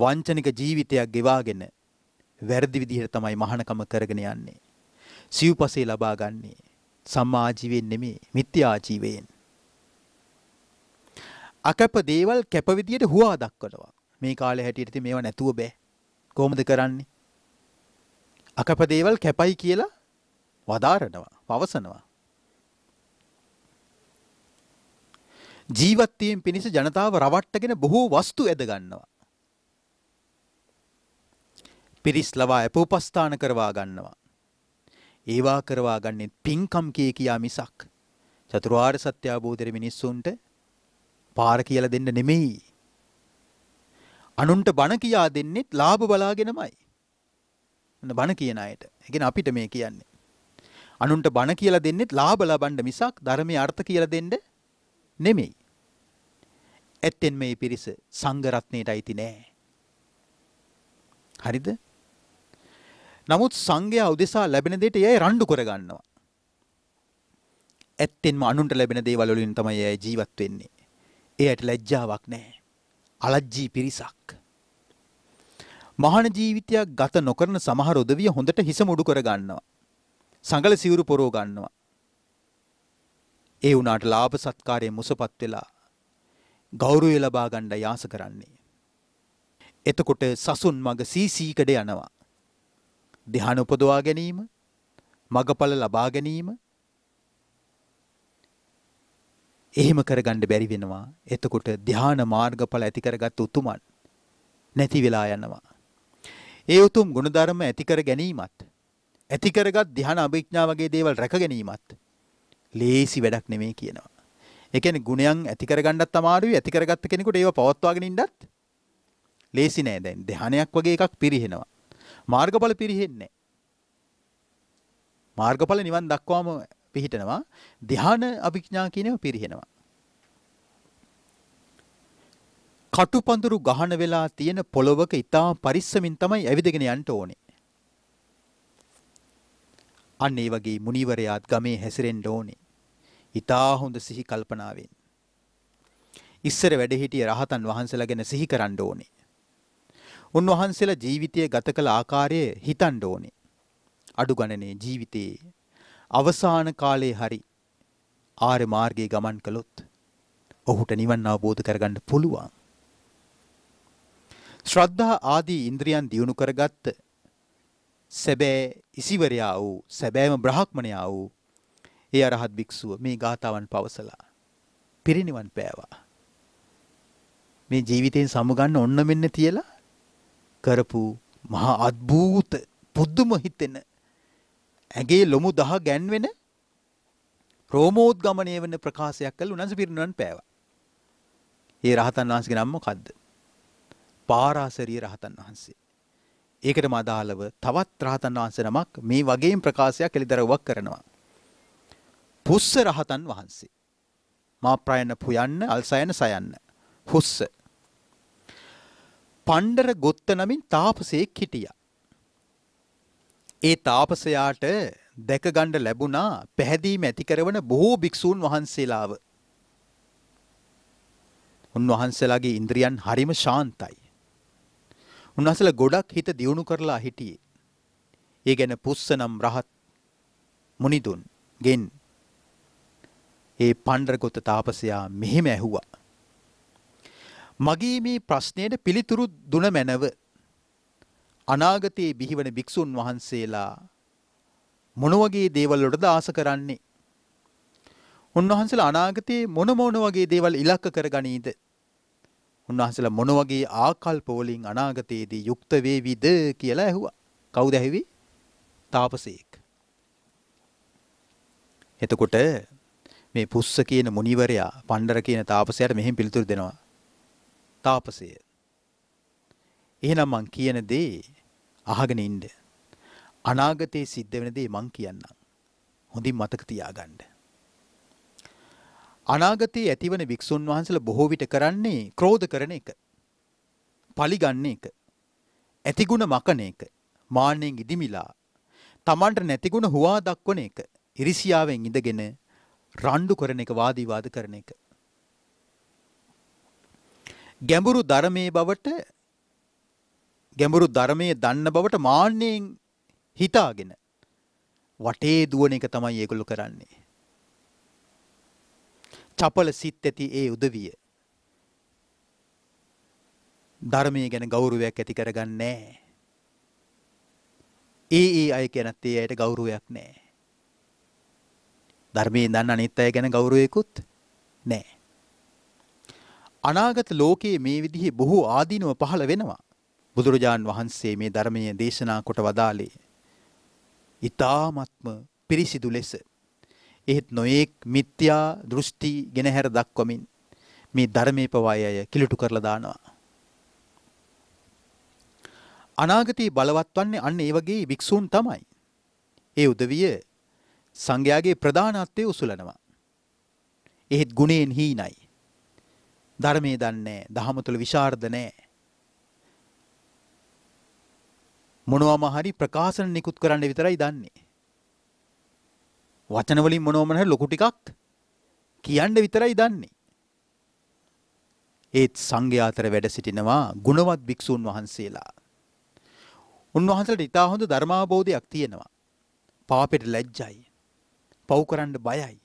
වංචනික ජීවිතයක් ගෙවාගෙන වැරදි විදිහට තමයි මහානකම කරගෙන යන්නේ. සිව්පසේ ලබා ගන්නේ සම්මා ආජීවයෙන් නෙමෙයි මිත්‍යා ආජීවයෙන්. අකප දේවල් කැප විදියට හුවා දක්වනවා. මේ කාලේ හැටියට ඉතින් මේවා නැතුව බෑ. කොහොමද කරන්නේ? අකප දේවල් කැපයි කියලා වදාරනවා, පවසනවා. ජීවත්වීම පිණිස ජනතාව රවට්ටගෙන බොහෝ වස්තු ඇද ගන්නවා. පිරිස් ලවා අපෝපස්ථාන කරවා ගන්නවා. ඒවා කරවා ගන්නෙත් පින්කම් කී කියා මිසක් චතුරාර්ය සත්‍ය අවබෝධයේ මිනිස්සුන්ට පාර කියලා දෙන්න නෙමෙයි. අනුන්ට බණ කියා දෙන්නෙත් ලාභ බලාගෙනමයි. බණ කියන අයට. ඒ අපිට මේ කියන්නේ. අනුන්ට බණ කියලා දෙන්නෙත් ලාභ ලබන්න මිසක් ධර්මයේ අර්ථ කියලා දෙන්න නෙමෙයි. ඇත්තෙන් මේ පිරිස සංඝ රත්නයටයි තිනේ. හරිද? නමුත් සංඝයා උදෙසා ලැබෙන දෙයට යයි රණ්ඩු කරගන්නවා. ඇත්තෙන්ම අනුන්ට ලැබෙන දේවල් වලින් තමයි යයි ජීවත් වෙන්නේ. එයට ලැජ්ජාවක් නැහැ. අලජ්ජී පිරිසක්. මහාන ජීවිතයක් ගත නොකරන සමහර උදවිය හොඳට හිස මුඩු කරගන්නවා. සංගල සිවුරු පොරෝ ගන්නවා. ඒ වුණාට ලාභ සත්කාරයේ මුසපත් වෙලා ගෞරවය ලබා ගන්න යාස කරන්නේ. එතකොට සසුන් මග සීසීකඩ යනවා. ධ්‍යාන උපදවා ගැනීම මගඵල ලබා ගැනීම එහෙම කරගන්න බැරි වෙනවා. එතකොට ධ්‍යාන මාර්ගඵල ඇති කරගත් උතුමන් නැති වෙලා යනවා. ඒ උතුම් ගුණධර්ම ඇති කර ගැනීමත් ඇති කරගත් ධ්‍යාන අභිඥා වගේ දේවල් රැක ගැනීමත් ලේසි වැඩක් නෙමෙයි කියනවා. ඒ කියන්නේ ගුණයන් ඇති කරගන්නත් අමාරුයි ඇති කරගත්ත කෙනෙකුට ඒව පවත්වාගෙන ඉන්නත් ලේසි නෑ දැන් ධ්‍යානයක් වගේ එකක් පිරිහෙනවා. මාර්ගඵල පිරිහෙන්නේ මාර්ගඵල නිවන් දක්වාම පිහිටනවා ධ්‍යාන අභිඥා කියනව පිරිහෙනවා කටුපඳුරු ගහන වෙලා තියෙන පොළොවක ඊටා පරිස්සමින් තමයි ඇවිදගෙන යන්න ඕනේ අන්න ඒ වගේ මුනිවරයාත් ගමේ හැසිරෙන්න ඕනේ. ඊතා හොඳ සිහි කල්පනාවෙන්. ඉස්සර වැඩ හිටිය රහතන් වහන්සේලා ගැන සිහි කරන්න ඕනේ. උන්වහන්සේලා ජීවිතය ගත කළ ආකාරය හිතන්න ඕනේ. අඩු ගණනේ ජීවිතයේ අවසාන කාලේ හරි ආර්ය මාර්ගයේ ගමන් කළොත් ඔහුට නිවන් අවබෝධ කරගන්න පුළුවන්. ශ්‍රද්ධා ආදී ඉන්ද්‍රියන් දියුණු කරගත්ත සැබෑ ඉසිවරයා වූ සැබෑම බ්‍රහ්මණයා වූ ඒ අරහත් භික්ෂුව මේ ගාතාවන් පවසලා පිරිනිවන් පෑවා. මේ ජීවිතයෙන් සමුගන්න ඔන්න මෙන්න තියලා කරපු මහා අද්භූත පුදුම හිතෙන ඇගේ ලොමු දහ ගැන්වෙන රෝමෝද්ගමනය වෙන ප්‍රකාශයක් කළ උනන්ස පිරිණුවන් පෑවා. ඒ රහතන් වහන්සේගේ නම මොකද්ද? පාරාසරිය රහතන් වහන්සේ. ඒකටම අදාළව තවත් රහතන් වහන්සේ නමක් මේ වගේම ප්‍රකාශයක් එළිදරව්වක් කරනවා. පුස්ස රහතන් වහන්සේ. මා ප්‍රයන පුයන්න අල්සයන සයන්න. හුස්ස පණ්ඩර ගොත්ත නමින් තාපසයෙක් හිටියා. ඒ තාපසයාට දැකගණ්ඩ ලැබුණා පැහැදීම ඇතිකරවන බොහෝ භික්‍ෂූන් වහන්සේලාව. උන්වහන්සේලාගේ ඉන්ද්‍රියන් හරිම ශාන්තයි. උන්වහසල ගොඩක් හිත දියුණු කරලා හිටියේ. ඒ ගැන පුස්සනම් රහත් මුනිදුන් ගෙන් ඒ පණ්ඩරගොත තාපසයා මෙහෙම ඇහුවා. මගේ මේ ප්‍රශ්නයට පිළිතුරු දුන මැනව. අනාගතයේ බිහිවන භික්ෂුන් වහන්සේලා මොන වගේ දේවල් වලටද ආස කරන්නේ? උන්වහන්සේලා අනාගතයේ මොන මොන වගේ දේවල් ඉලක්ක කරගනීද? උන්වහන්සේලා මොන වගේ ආකල්ප වලින් අනාගතයේදී යුක්ත වේවිද කියලා ඇහුවා. කවුද ඇහුවේ? තාපසේක්. එතකොට මේ පුස්ස කියන මුනිවරයා පණ්ඩර කියන තාපසයාට මෙහෙම පිළිතුරු දෙනවා. තාපසය. එහෙනම් මං කියන දේ අහගෙන ඉන්න. අනාගතයේ සිද්ධ වෙන දේ මං කියන්නම්. හොඳින් මතක තියාගන්න. අනාගතයේ ඇතිවන වික්ෂුන් වහන්සේලා බොහෝ විට කරන්නේ ක්‍රෝධ කරන එක. පලිගන්න එක. ඇතිගුණ මකන එක. මාන්නෙන් ඉදිමිලා තමන්ට නැතිගුණ හුවා දක්වන එක. ඉරිසියාවෙන් ඉඳගෙන රණ්ඩු කරන එක වාදීවාද කරන එක. ගැඹුරු ධර්මයේ බවට ගැඹුරු ධර්මයේ දන්න බවට මාන්නයෙන් හිතාගෙන වටේ දුවන එක තමයි ඒගොල්ලෝ කරන්නේ. චපල සිත් ඇති ඒ උදවිය ධර්මයේ ගැන ගෞරවයක් ඇති කරගන්නේ නැහැ. ඒ ඒ අය ගැනත් ඒ අයට ගෞරවයක් නැහැ. ධර්මයේ දන්න අනිත් අය ගැන ගෞරවයකුත් නැහැ. අනාගත ලෝකයේ මේ විදිහේ බොහෝ ආදීනව පහළ වෙනවා. බුදුරජාන් වහන්සේ මේ ධර්මය දේශනා කොට වදාළේ. ඊ타මත්ම පිරිසිදු ලෙස. එහෙත් නොඑක් මිත්‍යා දෘෂ්ටි ගෙනහැර දක්වමින් මේ ධර්මයේ පවායය කිලුට කරලා දානවා. අනාගතයේ බලවත් වන්නේ අන්න ඒ වගේ වික්ෂූන් තමයි. ඒ උදවිය සංඝයාගේ ප්‍රධානත්වයේ උසුලනවා. එහෙත් ගුණයෙන් හීනයි. ධර්මයේ දන්නේ දහම තුල විශාරද නැහැ. මොනවම හරි ප්‍රකාශන නිකුත් කරන්න විතරයි දන්නේ. වචන වලින් මොනවම හරි ලොකු ටිකක් කියන්න විතරයි දන්නේ. ඒත් සංඝයා අතර වැඩ සිටිනවා ගුණවත් භික්ෂූන් වහන්සේලා. උන්වහන්සේට ඊට හොඳ ධර්මාබෝධයක් තියෙනවා. පාපෙට ලැජ්ජයි. පව් කරන්න බයයි.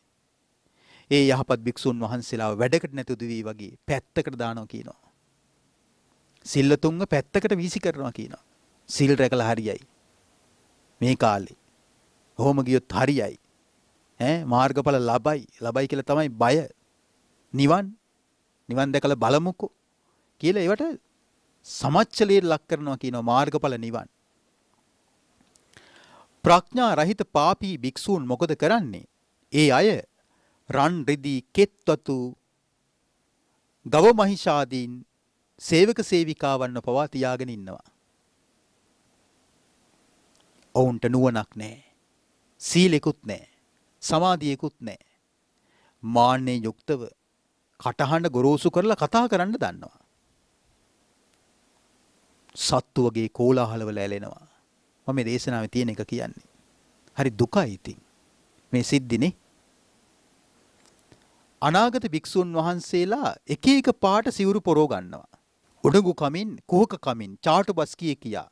ඒ යහපත් භික්ෂූන් වහන්සේලාව වැඩකට නැතුදු වී වගේ පැත්තකට දානවා කියනවා. සිල්ලතුන්ව පැත්තකට වීසි කරනවා කියනවා. සිල් රැකලා හරියයි. මේ කාලේ. හෝම ගියොත් හරියයි. ඈ මාර්ගඵල ලබයි. ලබයි කියලා තමයි බය. නිවන් නිවන් දැකලා බලමුකෝ කියලා ඒවට සමච්චලයේ ලක් කරනවා කියනවා මාර්ගඵල නිවන්. ප්‍රඥා රහිත පාපී භික්ෂූන් මොකද කරන්නේ? ඒ අය රන් රිදී කෙත්වතු ගව මහිෂාදීන් සේවක සේවිකාවන්ව පවා තියාගෙන ඉන්නවා. ඔවුන්ට නුවණක් නැහැ. සීලෙකුත් නැහැ. සමාධියකුත් නැහැ. මාන්නේ යුක්තව කටහඬ ගොරෝසු කරලා කතා කරන්න දන්නවා. සත්තු වගේ කෝලාහලවල ඇලෙනවා. මම මේ දේශනාවේ තියෙන එක කියන්නේ. හරි දුකයි ඉතින්. මේ සිද්ධිනේ අනාගත භික්ෂූන් වහන්සේලා එක එක පාට සිවුරු පොරෝ ගන්නවා. උඩඟු කමින්, කුහක කමින්, චාටුබස් කී කියා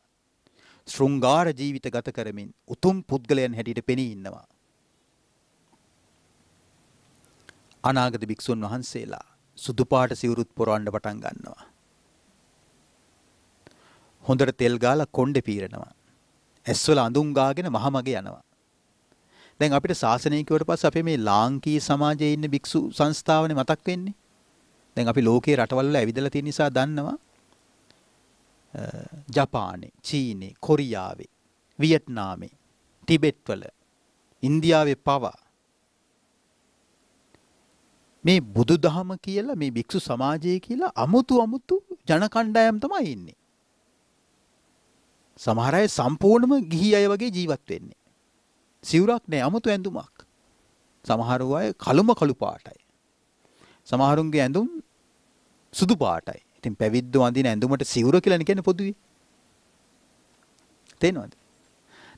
ශෘංගාර ජීවිත ගත කරමින් උතුම් පුද්ගලයන් හැටියට පෙනී ඉන්නවා. අනාගත භික්ෂූන් වහන්සේලා සුදු පාට සිවුරුත් පොරවන්න පටන් ගන්නවා. හොඳට තෙල් ගාලා කොණ්ඩේ පීරනවා. ඇස්වල අඳුම් ගාගෙන මහමගේ යනවා. දැන් අපිට ශාසනය කියවට පස්සේ අපි මේ ලාංකී සමාජයේ ඉන්න භික්ෂු සංස්ථාවනේ මතක් වෙන්නේ. දැන් අපි ලෝකේ රටවල් වල ඇවිදලා තියෙන නිසා දන්නවා. ජපානේ, චීනේ, කොරියාවේ, වියට්නාමේ, ටිබෙට් වල, ඉන්දියාවේ පවා මේ බුදුදහම කියලා මේ භික්ෂු සමාජය කියලා අමුතු අමුතු ජන කණ්ඩායම් තමයි ඉන්නේ. සමහර අය සම්පූර්ණම ගිහි අය වගේ ජීවත් වෙන්නේ. සිවුරක් නෑ අමුතු ඇඳුමක්. සමහර අය කළුම කළු පාටයි. සමහරුන්ගේ ඇඳුම් සුදු පාටයි. ඉතින් පැවිද්දෝ අඳින ඇඳුමට සිවුර කියලා කියන්නේ පොදුවේ. තේනවද?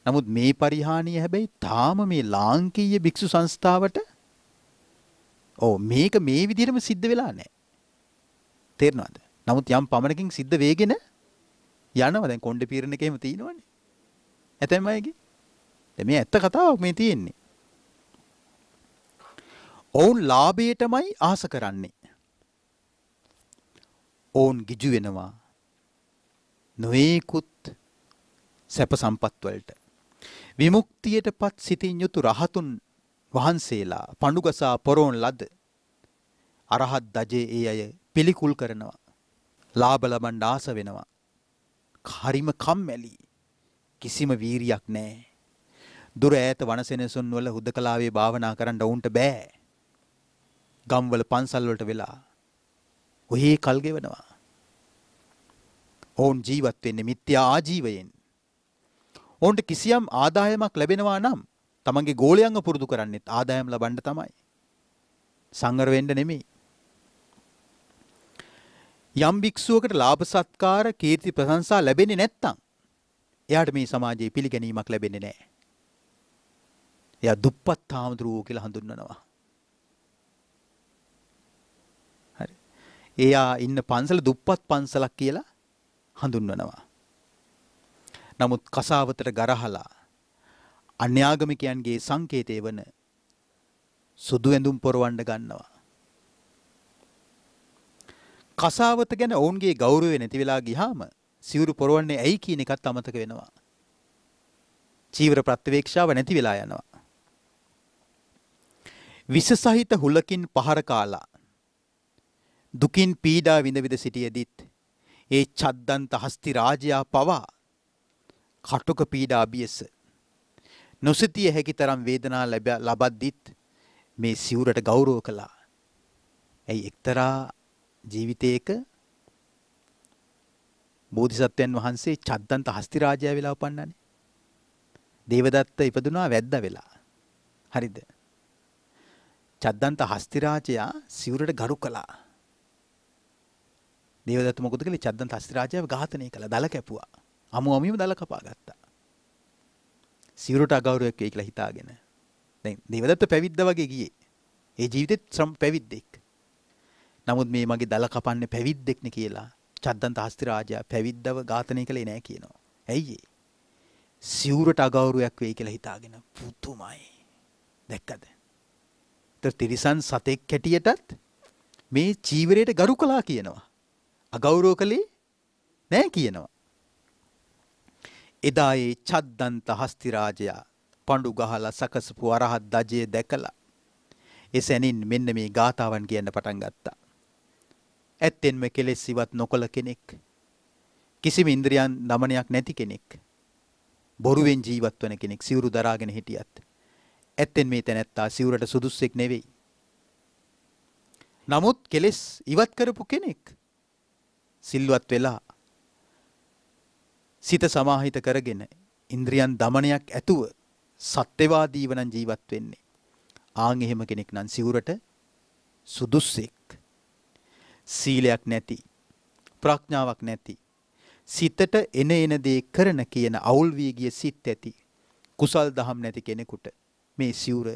නමුත් මේ පරිහානිය හැබැයි තාම මේ ලාංකීය භික්ෂු සංස්ථාවට ඕ මේක මේ විදිහටම සිද්ධ වෙලා නැහැ. තේරෙනවද? නමුත් යම් පමණකින් සිද්ධ වෙගෙන යනවා දැන් කොණ්ඩේ පීරණ එක එහෙම තියෙනවනේ. ඇතැම් අයගේ මේ ඇත්ත කතාවක් මේ තියෙන්නේ. ඔවුන් ලාභයටමයි ආස කරන්නේ. ඔවුන් ගිජු වෙනවා. නොඒකුත් සැප සම්පත් වලට. විමුක්තියටපත් සිතින් යුතු රහතුන් වහන්සේලා පඬුගසා පොරොන් ලද අරහත් දජේ ඒ අය පිළිකුල් කරනවා. ලාභ ලබන්න ආස වෙනවා. හරිම කම්මැලි. කිසිම වීරියක් නැහැ. දුර ඈත වනසෙනසුන් වල හුදකලාවේ භාවනා කරන්න වුන්ට බෑ. ගම්වල පන්සල් වලට වෙලා ඔහි කල් ගෙවනවා. ඔවුන් ජීවත් වෙන්නේ මිත්‍යා ආජීවයෙන්. ඔවුන්ට කිසියම් ආදායමක් ලැබෙනවා නම් තමන්ගේ ගෝලයන්ව පුරුදු කරන්නෙත් ආදායම් ලබන්න තමයි. සංගර වෙන්න නෙමෙයි. යම් භික්ෂුවකට ලාභ සත්කාර කීර්ති ප්‍රශංසා ලැබෙන්නේ නැත්තම් එයාට මේ සමාජයේ පිළිගැනීමක් ලැබෙන්නේ නැහැ. එයා දුප්පත් හාමුදුරුවෝ කියලා හඳුන්වනවා. හරි. එයා ඉන්න පන්සල දුප්පත් පන්සලක් කියලා හඳුන්වනවා. නමුත් කසාවතට ගරහලා අන්‍යාගමිකයන්ගේ සංකේතය වන සුදු ඇඳුම් පොරවන්න ගන්නවා. කසාවත ගැන ඔවුන්ගේ ගෞරවය නැති වෙලා ගියාම සිවුරු පොරවන්නේ ඇයි කියන එකත් අමතක වෙනවා. චීවර ප්‍රත්‍යවේක්ෂාව නැති වෙලා යනවා. විස සහිත හුලකින් පහර කාලා දුකින් පීඩා විඳ විඳ සිටියේදිත් ඒ චද්දන්ත හස්ති රාජයා පවා කටුක පීඩා අභියස නොසිතිය හැකි තරම් වේදනා ලැබ ලබද්දිත් මේ සිවුරට ගෞරව කළා. ඇයි එක්තරා ජීවිතයක බෝධිසත්වයන් වහන්සේ චද්දන්ත හස්ති රාජයා වෙලා උපන්නනේ. දේවදත්ත ඉපදුනා වැද්දා වෙලා. හරිද? චද්දන්ත හස්තිරාජයා සිවුරට ගරු කළා. දේවදත්ත මොකද කළේ චද්දන්ත හස්තිරාජයාව ඝාතනය කළා දල කැපුවා. අමු අමියම දල කපා ගත්තා. සිවුරට අගෞරවයක් වෙයි කියලා හිතාගෙන. දැන් දේවදත්ත පැවිද්දා වගේ ගියේ. ඒ ජීවිතෙත් ශ්‍රම් පැවිද්දෙක්. නමුත් මේ මගේ දල කපන්නේ පැවිද්දෙක්නේ කියලා චද්දන්ත හස්තිරාජයා පැවිද්දව ඝාතනය කළේ නෑ කියනවා. ඇයි සිවුරට අගෞරවයක් වෙයි කියලා හිතාගෙන පුතුමයි. දැක්කද? තිරිසන් සතෙක් කැටියටත් මේ චීවරයට ගරු කළා කියනවා. අගෞරව කළේ නෑ කියනවා. එදා ඒ චද්දන්ත හස්තිරාජයා පඬු ගහලා සකසපු අරහත් දජය දැකලා එසැනින් මෙන්න මේ ගාතාවන් කියන්න පටන් ගත්තා. ඇත්තෙන්ම කෙලෙස් ඉවත් නොකළ කෙනෙක්. කිසිම ඉන්ද්‍රියන් දමනයක් නැති කෙනෙක්. බොරුවෙන් ජීවත් වන කෙනෙක් සිවුරු දරාගෙන හිටියත්. ඇත්තෙන් මේ තැනැත්තා සිවුරට සුදුස්සෙක් නෙවෙයි. නමුත් කෙලෙස් ඉවත් කරපු කෙනෙක් සිල්වත් වෙලා සිත සමාහිත කරගෙන ඉන්ද්‍රියන් දමනයක් ඇතුව සත්‍යවාදීව නම් ජීවත් වෙන්නේ. ආන් එහෙම කෙනෙක් නම් සිවුරට සුදුස්සෙක්. සීලයක් නැති, ප්‍රඥාවක් නැති, සිතට එන එන දේ කරන කියන අවුල් වී ගිය සිත් ඇති, කුසල් දහම් නැති කෙනෙකුට මේ සිවුර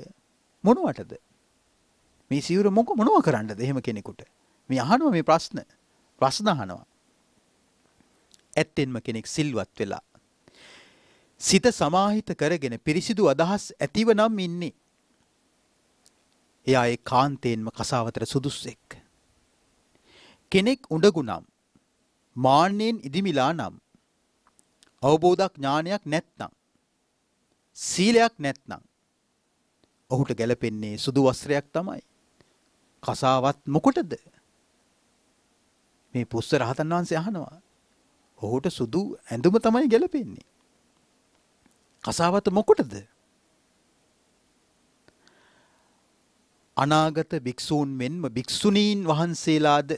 මොනවටද මේ සිවුර මොක මොනව කරන්නද එහෙම කෙනෙකුට මේ අහනුව මේ ප්‍රශ්න ප්‍රශ්න අහනවා ඇත්තෙන්ම කෙනෙක් සිල්වත් වෙලා සිත සමාහිත කරගෙන පිරිසිදු අදහස් ඇතිව නම් ඉන්නේ එයා ඒ කාන්තයෙන්ම කසාවතර සුදුස්සෙක් කෙනෙක් උඩගුනම් මාන්‍යයෙන් ඉදිමිලා නම් අවබෝධක් ඥානයක් නැත්නම් සීලයක් නැත්නම් ඔහුට ගැලපෙන්නේ සුදු වස්ත්‍රයක් තමයි. කසාවත් මොකටද? මේ පුස්ස රහතන් වහන්සේ අහනවා. ඔහුට සුදු ඇඳුම තමයි ගැලපෙන්නේ. කසාවත් මොකටද? අනාගත භික්ෂූන් මෙන්ම භික්ෂුණීන් වහන්සේලාද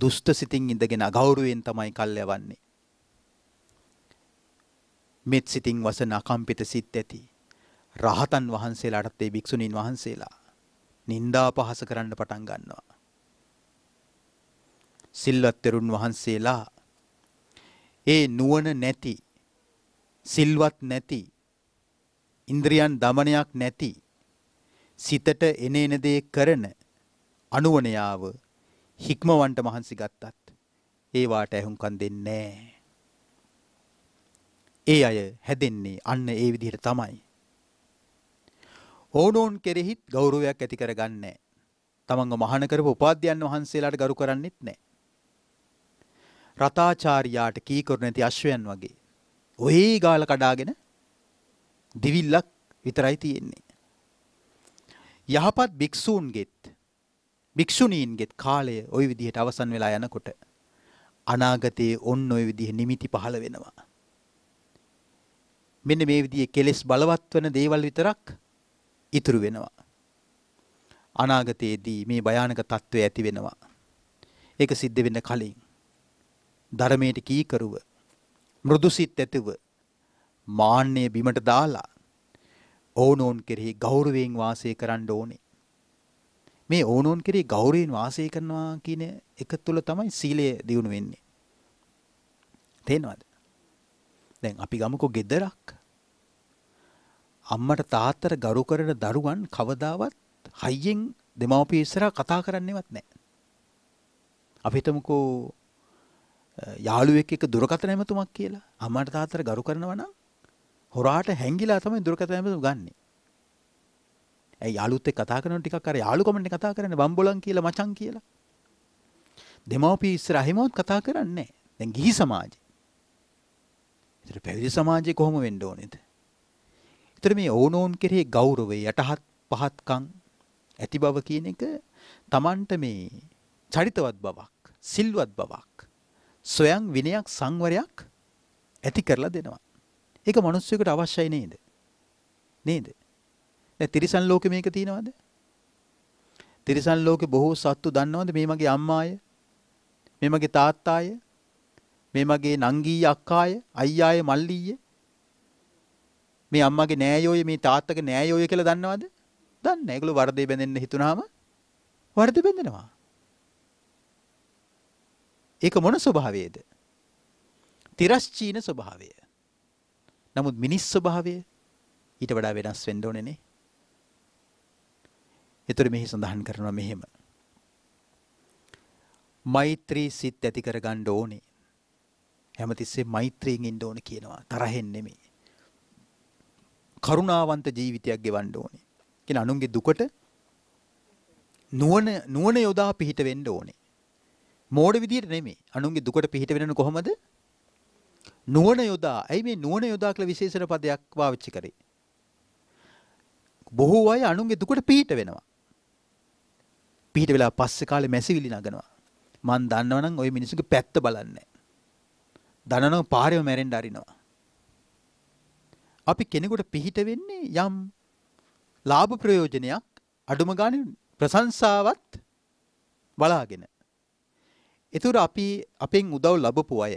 දුෂ්ට සිතින් ඉඳගෙන අගෞරවයෙන් තමයි කල්යවන්නේ. මෙත් සිතින් වසන අකම්පිත සිත් ඇති. රහතන් වහන්සේලාටත් ඒ භික්ෂුණීන් වහන්සේලා නින්දා පහස කරන්න පටන් ගන්නවා. සිල්වත් තෙරුන් වහන්සේලා ඒ නුවණ නැති සිල්වත් නැති ඉන්ද්‍රියන් দমনයක් නැති සිතට එනේන දේ කරන අනුවණයාව හික්මවන්ට මහන්සි ගත්තත් ඒ වාට ඇහුම්කන් දෙන්නේ නැහැ. ඒ අය හැදෙන්නේ අන්න ඒ විදිහට තමයි. ඕනෝන් කෙරෙහිත් ගෞරවයක් ඇති කරගන්නේ තමන්ව මහාන කරපු උපාධ්‍යයන් වහන්සේලාට ගරු කරන්නෙත් නැහැ. රතාචාර්යාට කීකරු නැති අශ්වයන් වගේ ඔහේ ගාල කඩාගෙන දිවිල්ලක් විතරයි තියෙන්නේ. යහපත් භික්ෂූන්ගෙත් භික්ෂුණීන්ගෙත් කාලය ওই විදිහට අවසන් වෙලා යනකොට අනාගතයේ ඔන්න ওই විදිහ නිමිති පහළ වෙනවා. මෙන්න මේ විදිහේ කෙලෙස් බලවත් වෙන දේවල් විතරක් ඉතුරු වෙනවා. අනාගතයේදී මේ භයානක తත්වය ඇති වෙනවා. ඒක සිද්ධ වෙන්න කලින් ධර්මයට කීකරුව මෘදුසිත ඇතුව මාන්නය බිමට දාලා ඕනෝන් කෙරෙහි ගෞරවයෙන් වාසය කරන්න ඕනේ. මේ ඕනෝන් කෙරෙහි ගෞරවයෙන් වාසය කරනවා කියන එක තුළ තමයි සීලය දියුණු වෙන්නේ. තේනවද? දැන් අපි ගමුකෝ ගෙදරක් අම්මට තාත්තට ගරු කරන දරුවන් කවදාවත් හයියෙන් දෙමව්පිය ඉස්සරහා කතා කරන්නේවත් නැහැ. අපි හිතමුකෝ යාළුවෙක් එක්ක දුරකථන ඇමතුමක් කියලා. අම්මට තාත්තට ගරු කරනවා නම් හොරාට හැංගිලා තමයි දුරකථන ඇමතුම ගන්නෙ. ඇයි යාළුවෙක් එක්ක කතා කරන ටිකක් අර යාළුකමනේ කතා කරන්නේ බම්බොලන් කියලා මචං කියලා. දෙමව්පිය ඉස්සරහා හැමෝත් කතා කරන්නේ නැහැ. දැන් ගිහි සමාජේ. ඒතර පැවිදි සමාජේ කොහොම වෙන්න ඕනේද? ඒතර මේ ඕනෝන් කෙරෙහි ගෞරවය යටහත් පහත්කම් ඇති බව කියන එක Tamanට මේ චරිතවත් බවක් සිල්වත් බවක් සොයන් විනයක් සංවරයක් ඇති කරලා දෙනවා. ඒක මිනිස්සුෙකුට අවශ්‍යයි නේද? නේද? දැන් තිරිසන් ලෝකේ මේක තියෙනවද? තිරිසන් ලෝකේ බොහෝ සත්තු දන්නවද මේ මගේ අම්මාය? මේ මගේ තාත්තාය? මේ මගේ නංගී අක්කාය, අයියාය, මල්ලීය? මේ අම්මගේ නෑයෝය මේ තාත්තගේ නෑයෝය කියලා දන්නවද? දන්නේ. ඒගොල්ලෝ වර්ධේ බැඳෙන්න හිතුනහම වර්ධේ බැඳෙනවා. ඒක මොන ස්වභාවයේද? තිරස්චීන ස්වභාවය. නමුත් මිනිස් ස්වභාවය ඊට වඩා වෙනස් වෙන්න ඕනේනේ. ඒතර මෙහි සඳහන් කරනවා මෙහෙම. මෛත්‍රී සිත් ඇති කරගන්න ඕනේ. හැමතිස්සේ මෛත්‍රියෙන් ඉන්න ඕනේ කියනවා. තරහෙන් නෙමෙයි. කරුණාවන්ත ජීවිතයක් ගෙවන්න ඕනේ. කියන අනුන්ගේ දුකට නුවණ නුවණ යොදා පිහිට වෙන්න ඕනේ. මෝඩ විදියට නෙමෙයි. අනුන්ගේ දුකට පිහිට වෙන්න කොහොමද? නුවණ යොදා. ඇයි මේ නුවණ යොදා කියලා විශේෂණ පදයක් පාවිච්චි කරේ? බොහෝ අය අනුන්ගේ දුකට පිහිට වෙනවා. පිහිට වෙලා පස්සේ කාලේ මැසිවිලි නගනවා. මන් දන්නවනම් ওই මිනිස්සුගේ පැත්ත බලන්නේ නැහැ. දනනම් පාරේම මැරෙන්න අරිනවා. අපි කෙනෙකුට පිහිට වෙන්නේ යම් ලාභ ප්‍රයෝජනයක් අඩුම ගානේ ප්‍රශංසාවත් බලාගෙන. ඒතර අපි අපෙන් උදව් ලැබපු අය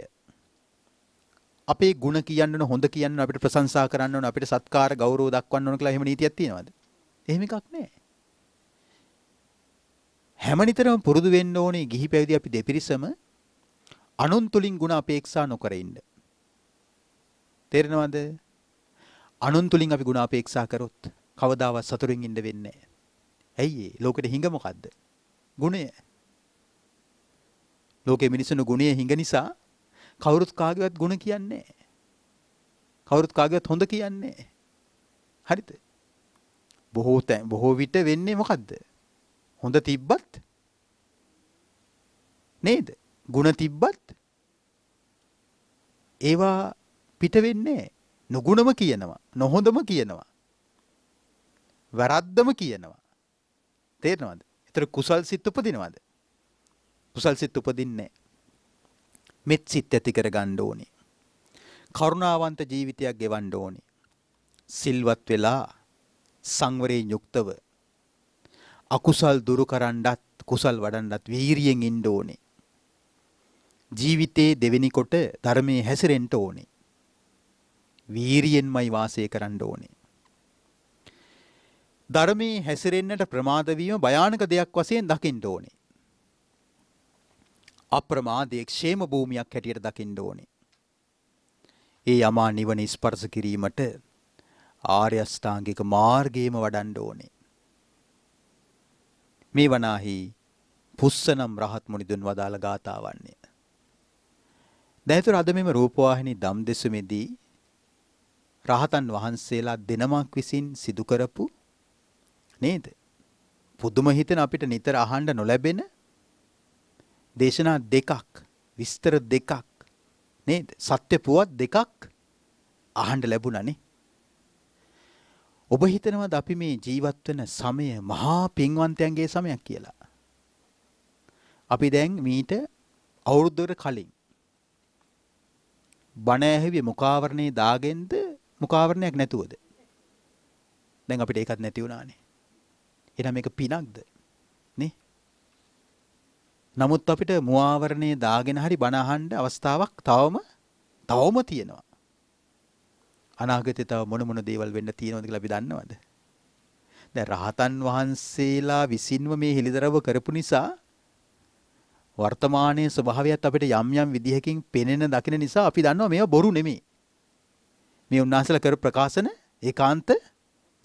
අපේ ಗುಣ කියන්න ඕන හොඳ කියන්න ඕන අපිට ප්‍රශංසා කරන්න ඕන අපිට සත්කාර ගෞරව දක්වන්න ඕන කියලා එහෙම නීතියක් තියෙනවද? එහෙම එකක් නැහැ. හැමනිතරම පුරුදු වෙන්න ඕනේ ගිහි පැවිදි අපි දෙපිරිසම අනුන් තුලින් ಗುಣ අපේක්ෂා නොකර ඉන්න. තේරෙනවද? අනුන් තුලින් අපි ගුණ අපේක්ෂා කරොත් කවදාවත් සතුටින් ඉන්න වෙන්නේ නැහැ. ඇයි ඒ? ලෝකෙට හිඟ මොකද්ද? ගුණය. ලෝකේ මිනිසුණු ගුණය හිඟ නිසා කවුරුත් කාගේවත් ගුණ කියන්නේ නැහැ. කවුරුත් කාගේවත් හොඳ කියන්නේ නැහැ. හරිද? බොහෝ තැන් බොහෝ විට වෙන්නේ මොකද්ද? හොඳ තිබ්බත් නේද? ಗುಣ තිබ්බත් ඒවා පිට වෙන්නේ නැහැ. නුගුණම කියනවා. නොහොඳම කියනවා. වැරද්දම කියනවා. තේරෙනවද? ඒතර කුසල් සිත් උපදිනවද? කුසල් සිත් උපදින්නේ මෙත් සිත් ඇති කරගන්න ඕනේ. කරුණාවන්ත ජීවිතයක් ගෙවන්න ඕනේ. සිල්වත් වෙලා සංවරයෙන් යුක්තව අකුසල් දුරු කරන්නත් කුසල් වඩන්නත් වීරියෙන් ඉන්න ඕනේ. ජීවිතේ දෙවෙනි කොට ධර්මයේ හැසිරෙන්න ඕනේ. වීරියෙන්මයි වාසය කරන්න ඕනේ. ධර්මයේ හැසිරෙන්නට ප්‍රමාද වීම භයානක දෙයක් වශයෙන් දකින්න ඕනේ. අප්‍රමාදයේ ക്ഷേම භූමියක් හැටියට දකින්න ඕනේ. ඒ යමා නිවන ස්පර්ශ කිරීමට ආර්ය අෂ්ටාංගික මාර්ගයේම වඩන්න ඕනේ. මේ වනාහි පුස්සනම් රහත් මුනිදුන් වදාළ ගාථාවන්නේ. දැන් අද මෙම රූපවාහිනී දම් දෙසුමේදී රහතන් වහන්සේලා දෙනමක් විසින් සිදු කරපු නේද? පුදුම හිතෙන අපිට නිතර අහන්න නොලැබෙන දේශනා දෙකක්, විස්තර දෙකක් නේද? සත්‍ය පුවත් දෙකක් අහන්න ලැබුණානේ. ඔබ හිතනවද අපි මේ ජීවත් වෙන සමය මහා පින්වන්තයන්ගේ සමයක් කියලා? අපි දැන් මීට අවුරුද්දකට කලින් බණ ඇහිවි මුඛාවරණේ දාගෙන්ද මුකාවරණයක් නැතුවද දැන් අපිට ඒකත් නැති වුණානේ එහෙනම් මේක පිනක්ද නේ නමුත් අපිට මුආවරණේ දාගෙන හරි බණ අහන්න අවස්ථාවක් තවම තවම තියෙනවා අනාගතේ තව මොන මොන දේවල් වෙන්න තියෙනවද කියලා අපි දන්නවද දැන් රහතන් වහන්සේලා විසින්ම මේ හිලිදරව් කරපු නිසා වර්තමානයේ ස්වභාවයත් අපිට යම් යම් විදිහකින් පෙනෙන දකින නිසා අපි දන්නවා මේවා බොරු නෙමෙයි මේ උන්වහන්සේලා කර ප්‍රකාශන ඒකාන්ත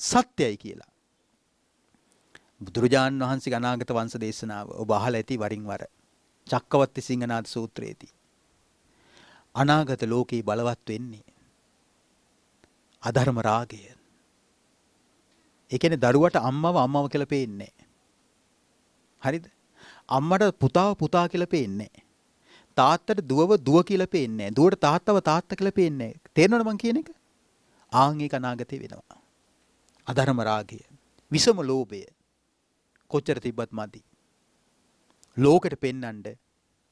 සත්‍යයි කියලා. බුදුරජාණන් වහන්සේ අනාගත වංශ දේශනාව ඔබ අහලා ඇති වරින් වර. චක්කවත්ති සිංහනාද සූත්‍රයේදී. අනාගත ලෝකේ බලවත් වෙන්නේ අධර්ම රාගය. ඒ කියන්නේ දරුවට අම්මව අම්මව කියලා පේන්නේ හරිද? අම්මට පුතාව පුතා කියලා පේන්නේ තාත්තට දුවව දුව කියලා පේන්නේ නැහැ. දුවට තාත්තව තාත්තා කියලා පේන්නේ නැහැ. තේරෙනවද මං කියන එක? ආන් ඒක අනාගතේ වෙනවා. අධර්ම රාගය, විසම ලෝභය කොච්චර තිබ්බත් මදි. ලෝකෙට පෙන්නඳ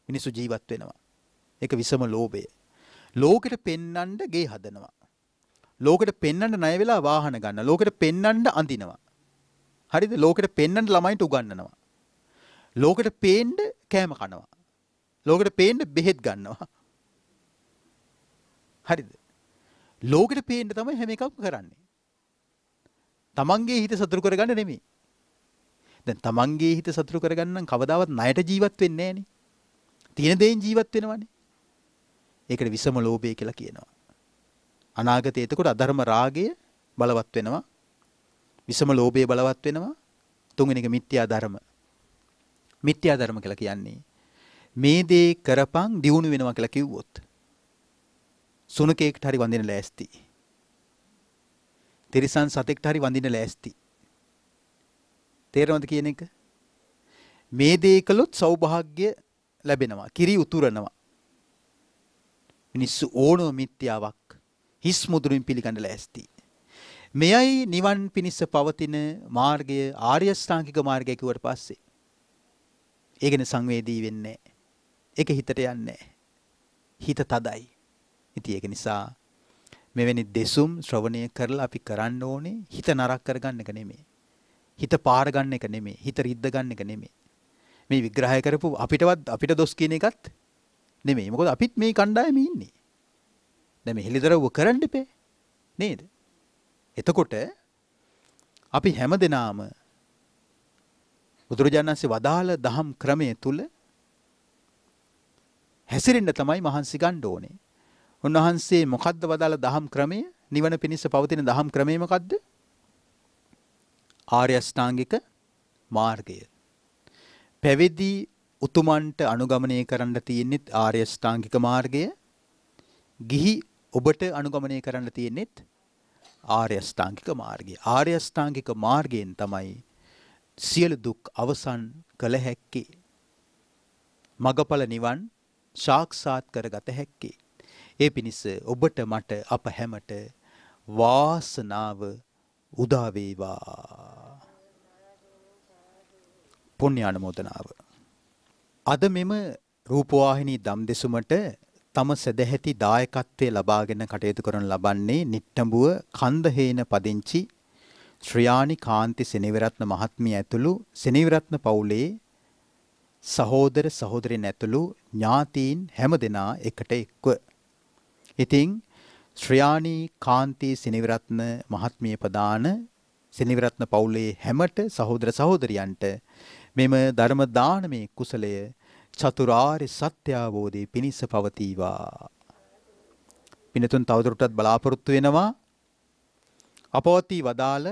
මිනිස්සු ජීවත් වෙනවා. ඒක විසම ලෝභය. ලෝකෙට පෙන්නඳ ගේ හදනවා. ලෝකෙට පෙන්නඳ ණය වෙලා වාහන ගන්න. ලෝකෙට පෙන්නඳ අඳිනවා. හරිද? ලෝකෙට පෙන්නඳ ළමයින්ට උගන්වනවා. ලෝකෙට පේන්න කෑම කනවා. ලෝකෙට පේන්න බෙහෙත් ගන්නවා. හරිද? ලෝකෙට පේන්න තමයි හැම එකක්ම කරන්නේ. තමන්ගේ හිත සතුරු කරගන්න නෙමෙයි. දැන් තමන්ගේ හිත සතුරු කරගන්න නම් කවදාවත් ණයට ජීවත් වෙන්නේ නැහනේ. තියෙන දේෙන් ජීවත් වෙනවනේ. ඒකට විසම ලෝභය කියලා කියනවා. අනාගතයේ එතකොට අධර්ම රාගය බලවත් වෙනවා. විසම ලෝභය බලවත් වෙනවා. තුන්වෙනි එක මිත්‍යා ධර්ම. මිත්‍යා ධර්ම කියලා කියන්නේ මේ දේ කරපන් දියුණු වෙනවා කියලා කිව්වොත් සුනකේකට හරි වඳින ලෑස්ති. තිරිසන් සතෙක්ට හරි වඳින ලෑස්ති. තේරෙනවද කියන එක? මේ දේ කළොත් සෞභාග්‍ය ලැබෙනවා. කිරි උතුරනවා. මිනිස්සු ඕනෝ මිත්‍යාවක් හිස් මුදුරින් පිළිගන්න ලෑස්ති. මෙයයි නිවන් පිණිස පවතින මාර්ගය ආර්ය ශ්‍රාංගික මාර්ගය කිව්වට පස්සේ. ඒ කියන්නේ සංවේදී වෙන්නේ නැහැ. ඒක හිතට යන්නේ නැහැ. හිත තදයි. ඉතින් ඒක නිසා මෙවැනි දෙසුම් ශ්‍රවණය කරලා අපි කරන්න ඕනේ හිත නරක කරගන්න එක නෙමෙයි. හිත පාර ගන්න එක නෙමෙයි. හිත රිද්ද ගන්න එක නෙමෙයි. මේ විග්‍රහය කරපු අපිටවත් අපිට දොස් කියන එකත් නෙමෙයි. මොකද අපිත් මේ කණ්ඩායමේ ඉන්නේ. දැන් මේ හෙලිදරව්ව කරන්න එපේ. නේද? එතකොට අපි හැමදෙනාම බුදුරජාණන්සේ වදාළ දහම් ක්‍රමය තුල හැසිරෙන්න තමයි මහන්සි ගන්න ඕනේ. උන්වහන්සේ මොකද්ද වදාළ දහම් ක්‍රමය නිවන පිණිස පවතින දහම් ක්‍රමය මොකද්ද? ආර්ය අෂ්ටාංගික මාර්ගය. පැවිදි උතුමන්ට අනුගමනය කරන්න තියෙන්නේත් ආර්ය අෂ්ටාංගික මාර්ගය. ගිහි ඔබට අනුගමනය කරන්න තියෙන්නේත් ආර්ය අෂ්ටාංගික මාර්ගය. ආර්ය අෂ්ටාංගික මාර්ගයෙන් තමයි සියලු දුක් අවසන් කළ හැක්කේ. මගඵල නිවන් සාක්ෂාත් කරගත හැක්කේ. ඒ පිණිස ඔබට මට අප හැමට වාසනාව උදා වේවා. පුණ්‍ය ආනමෝදනාව. අද මෙම රූපවාහිනී දම් දෙසුමට තම සදැහැති දායකත්වයේ ලබාගෙන කටයුතු කරන ලබන්නේ නිට්ටඹුව කන්දහේන පදිංචි ශ්‍රියානි කාන්ති සෙනවිරත්න මහත්මිය ඇතුළු සෙනවිරත්න පවුලේ සහෝදර සහෝදරියන් ඇතුළු ඥාතීන් හැමදෙනා එකට එක්ව ඉතින් ශ්‍රයාණී කාන්ති සිනිවිරත්න මහත්මිය ප්‍රදාන සිනිවිරත්න පවුලේ හැමට සහෝදර සහෝදරියන්ට මෙම ධර්ම දානමේ කුසලය චතුරාර්ය සත්‍ය අවබෝධයේ පිණිස පවතිවා. පිනතුන් තවදුරටත් බලාපොරොත්තු වෙනවා අපවත්ී වදාළ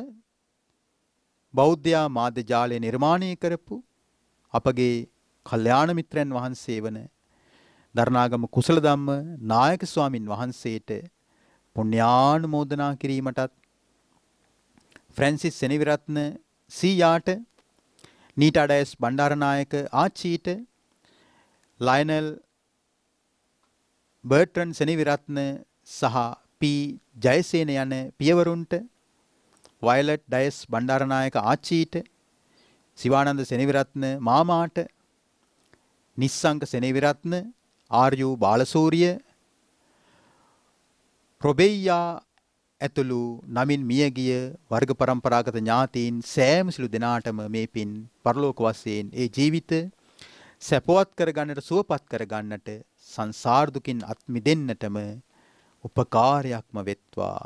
බෞද්ධයා මාධ්‍ය ජාලය නිර්මාණය කරපු අපගේ කල්යාණ මිත්‍රයන් වහන්සේ වන දරණාගම කුසල ධම්ම නායක ස්වාමින් වහන්සේට පුණ්‍යානුමෝදනා කිරීමටත් ෆ්‍රැන්සිස් සෙනවිරත්න සීයාට නීටඩයස් බණ්ඩාරනායක ආච්චීට ලයනල් බර්ට්‍රන් සෙනවිරත්න සහ පී ජයසේන යන පියවරුන්ට වයලට් ඩයස් බණ්ඩාරනායක ආච්චීට සිවානන්ද සෙනවිරත්න මාමාට නිස්සංක සෙනවිරත්න ආර්යු බාලසූරිය ප්‍රොබෙයියා ඇතුළු නමින් මියගිය වර්ග પરම්පරාගත ඥාතීන් සෑම සිළු දෙනාටම මේ පින් පරලෝක වශයෙන් ඒ ජීවිත සැපවත් කරගන්නට සුවපත් කරගන්නට සංසාර දුකින් අත් මිදෙන්නටම උපකාරයක්ම වෙත්වා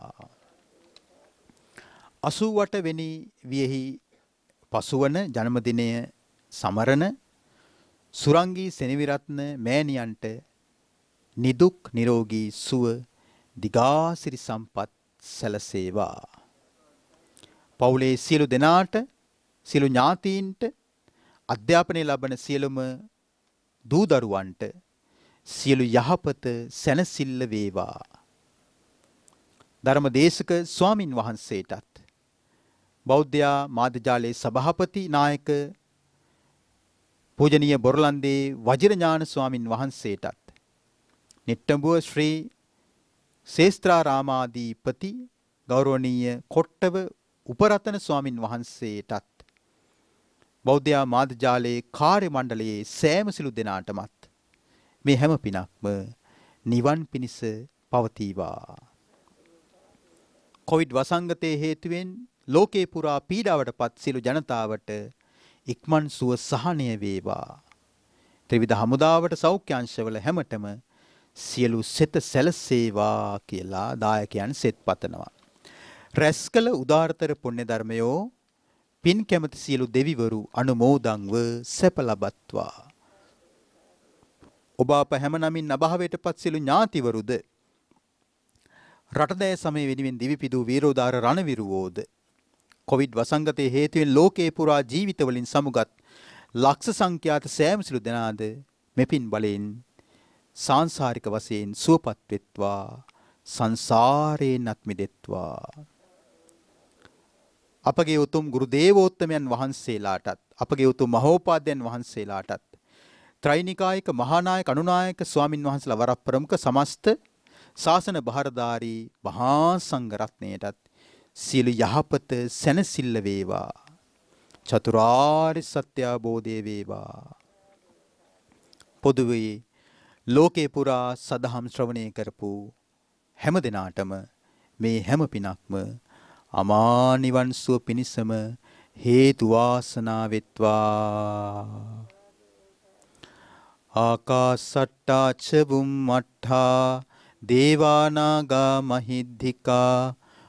88 වෙනි වියෙහි පසුවන ජන්මදිනය සමරන සුරංගී සෙනවිරත්න මෑණියන්ට නිදුක් නිරෝගී සුව දිගාසිරි සම්පත් සැලසේවා. පවුලේ සියලු දෙනාට සියලු ඥාතීන්ට අධ්‍යාපනය ලබන සියලුම දූ දරුවන්ට සියලු යහපත සැනසිල්ල වේවා. ධර්ම දේශක ස්වාමින් වහන්සේටත් බෞද්ධයා මාධ්‍යජාලයේ සභාපති නායක පූජනීය බොරලන්දේ වජිර ඥාන ස්වාමින් වහන්සේටත් නිට්ටඹුව ශ්‍රී ශේස්ත්‍රාරාමාධිපති ගෞරවනීය කොට්ටව උපරතන ස්වාමින් වහන්සේටත් බෞද්ධ මාධ්‍යාලයේ කාර්ය මණ්ඩලයේ සෑම සිළු දෙනාටමත් මේ හැම පිනක්ම නිවන් පිණිස පවතිවා කොවිඩ් වසංගතයේ හේතුවෙන් ලෝකේ පුරා පීඩාවටපත් සිළු ජනතාවට ඉක්මන් සුව සහනය වේවා. ත්‍රිවිධ හමුදාවට සෞඛ්‍යංශවල හැමතෙම සියලු සෙත සැලසේවා කියලා දායකයන් සෙත් පතනවා. රැස් කළ උදාාරතර පුණ්‍ය ධර්මයෝ පින් කැමති සියලු දෙවිවරු අනුමෝදන්ව සැප ලබත්වා. ඔබ අප හැම නමින් අභාවයට පත් සියලු ඥාතිවරුද රටදෑ සමය වෙනුවෙන් දිවිපිදූ වීරෝදාර රණවිරුවෝද කොවිඩ් වසංගතය හේතුවෙන් ලෝකයේ පුරා ජීවිතවලින් සමුගත් ලක්ෂ සංඛ්‍යාත සෑම සිළු දෙනාද මෙපින් බලයෙන් සාංසාරික වශයෙන් සුවපත් වෙත්වා සංසාරයෙන් අත් මිදෙත්වා අපගේ උතුම් ගුරු දේවෝත්තමයන් වහන්සේලාටත් අපගේ උතුම් මහෝපාද්‍යයන් වහන්සේලාටත් ත්‍රිනිකායක මහානායක අනුනායක ස්වාමින් වහන්සේලා වරප්‍රමුඛ සමස්ත ශාසන භාරධාරී මහා සංඝ රත්නයටත් සියලු යහපත සැනසෙල්ල වේවා. චතුරාර්ය සත්‍ය අවබෝධය වේවා. පොදුවේ ලෝකේ පුරා සදහම් ශ්‍රවණය කරපු හැම දිනාටම මේ හැම පිනක්ම අමා නිවන් සුව පිණසම හේතු වාසනා වෙත්වා. ආකාසට්ටා ච බුම්මට්ටා දේවානාගා මහිද්దికා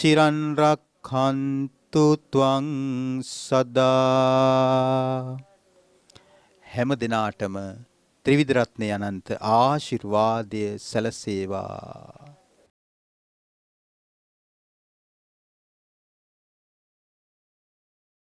චිරන් රක්ඛන්තු ත්වං සදා හැම දිනාටම ත්‍රිවිධ රත්නයේ අනන්ත ආශිර්වාදය සැලසේවා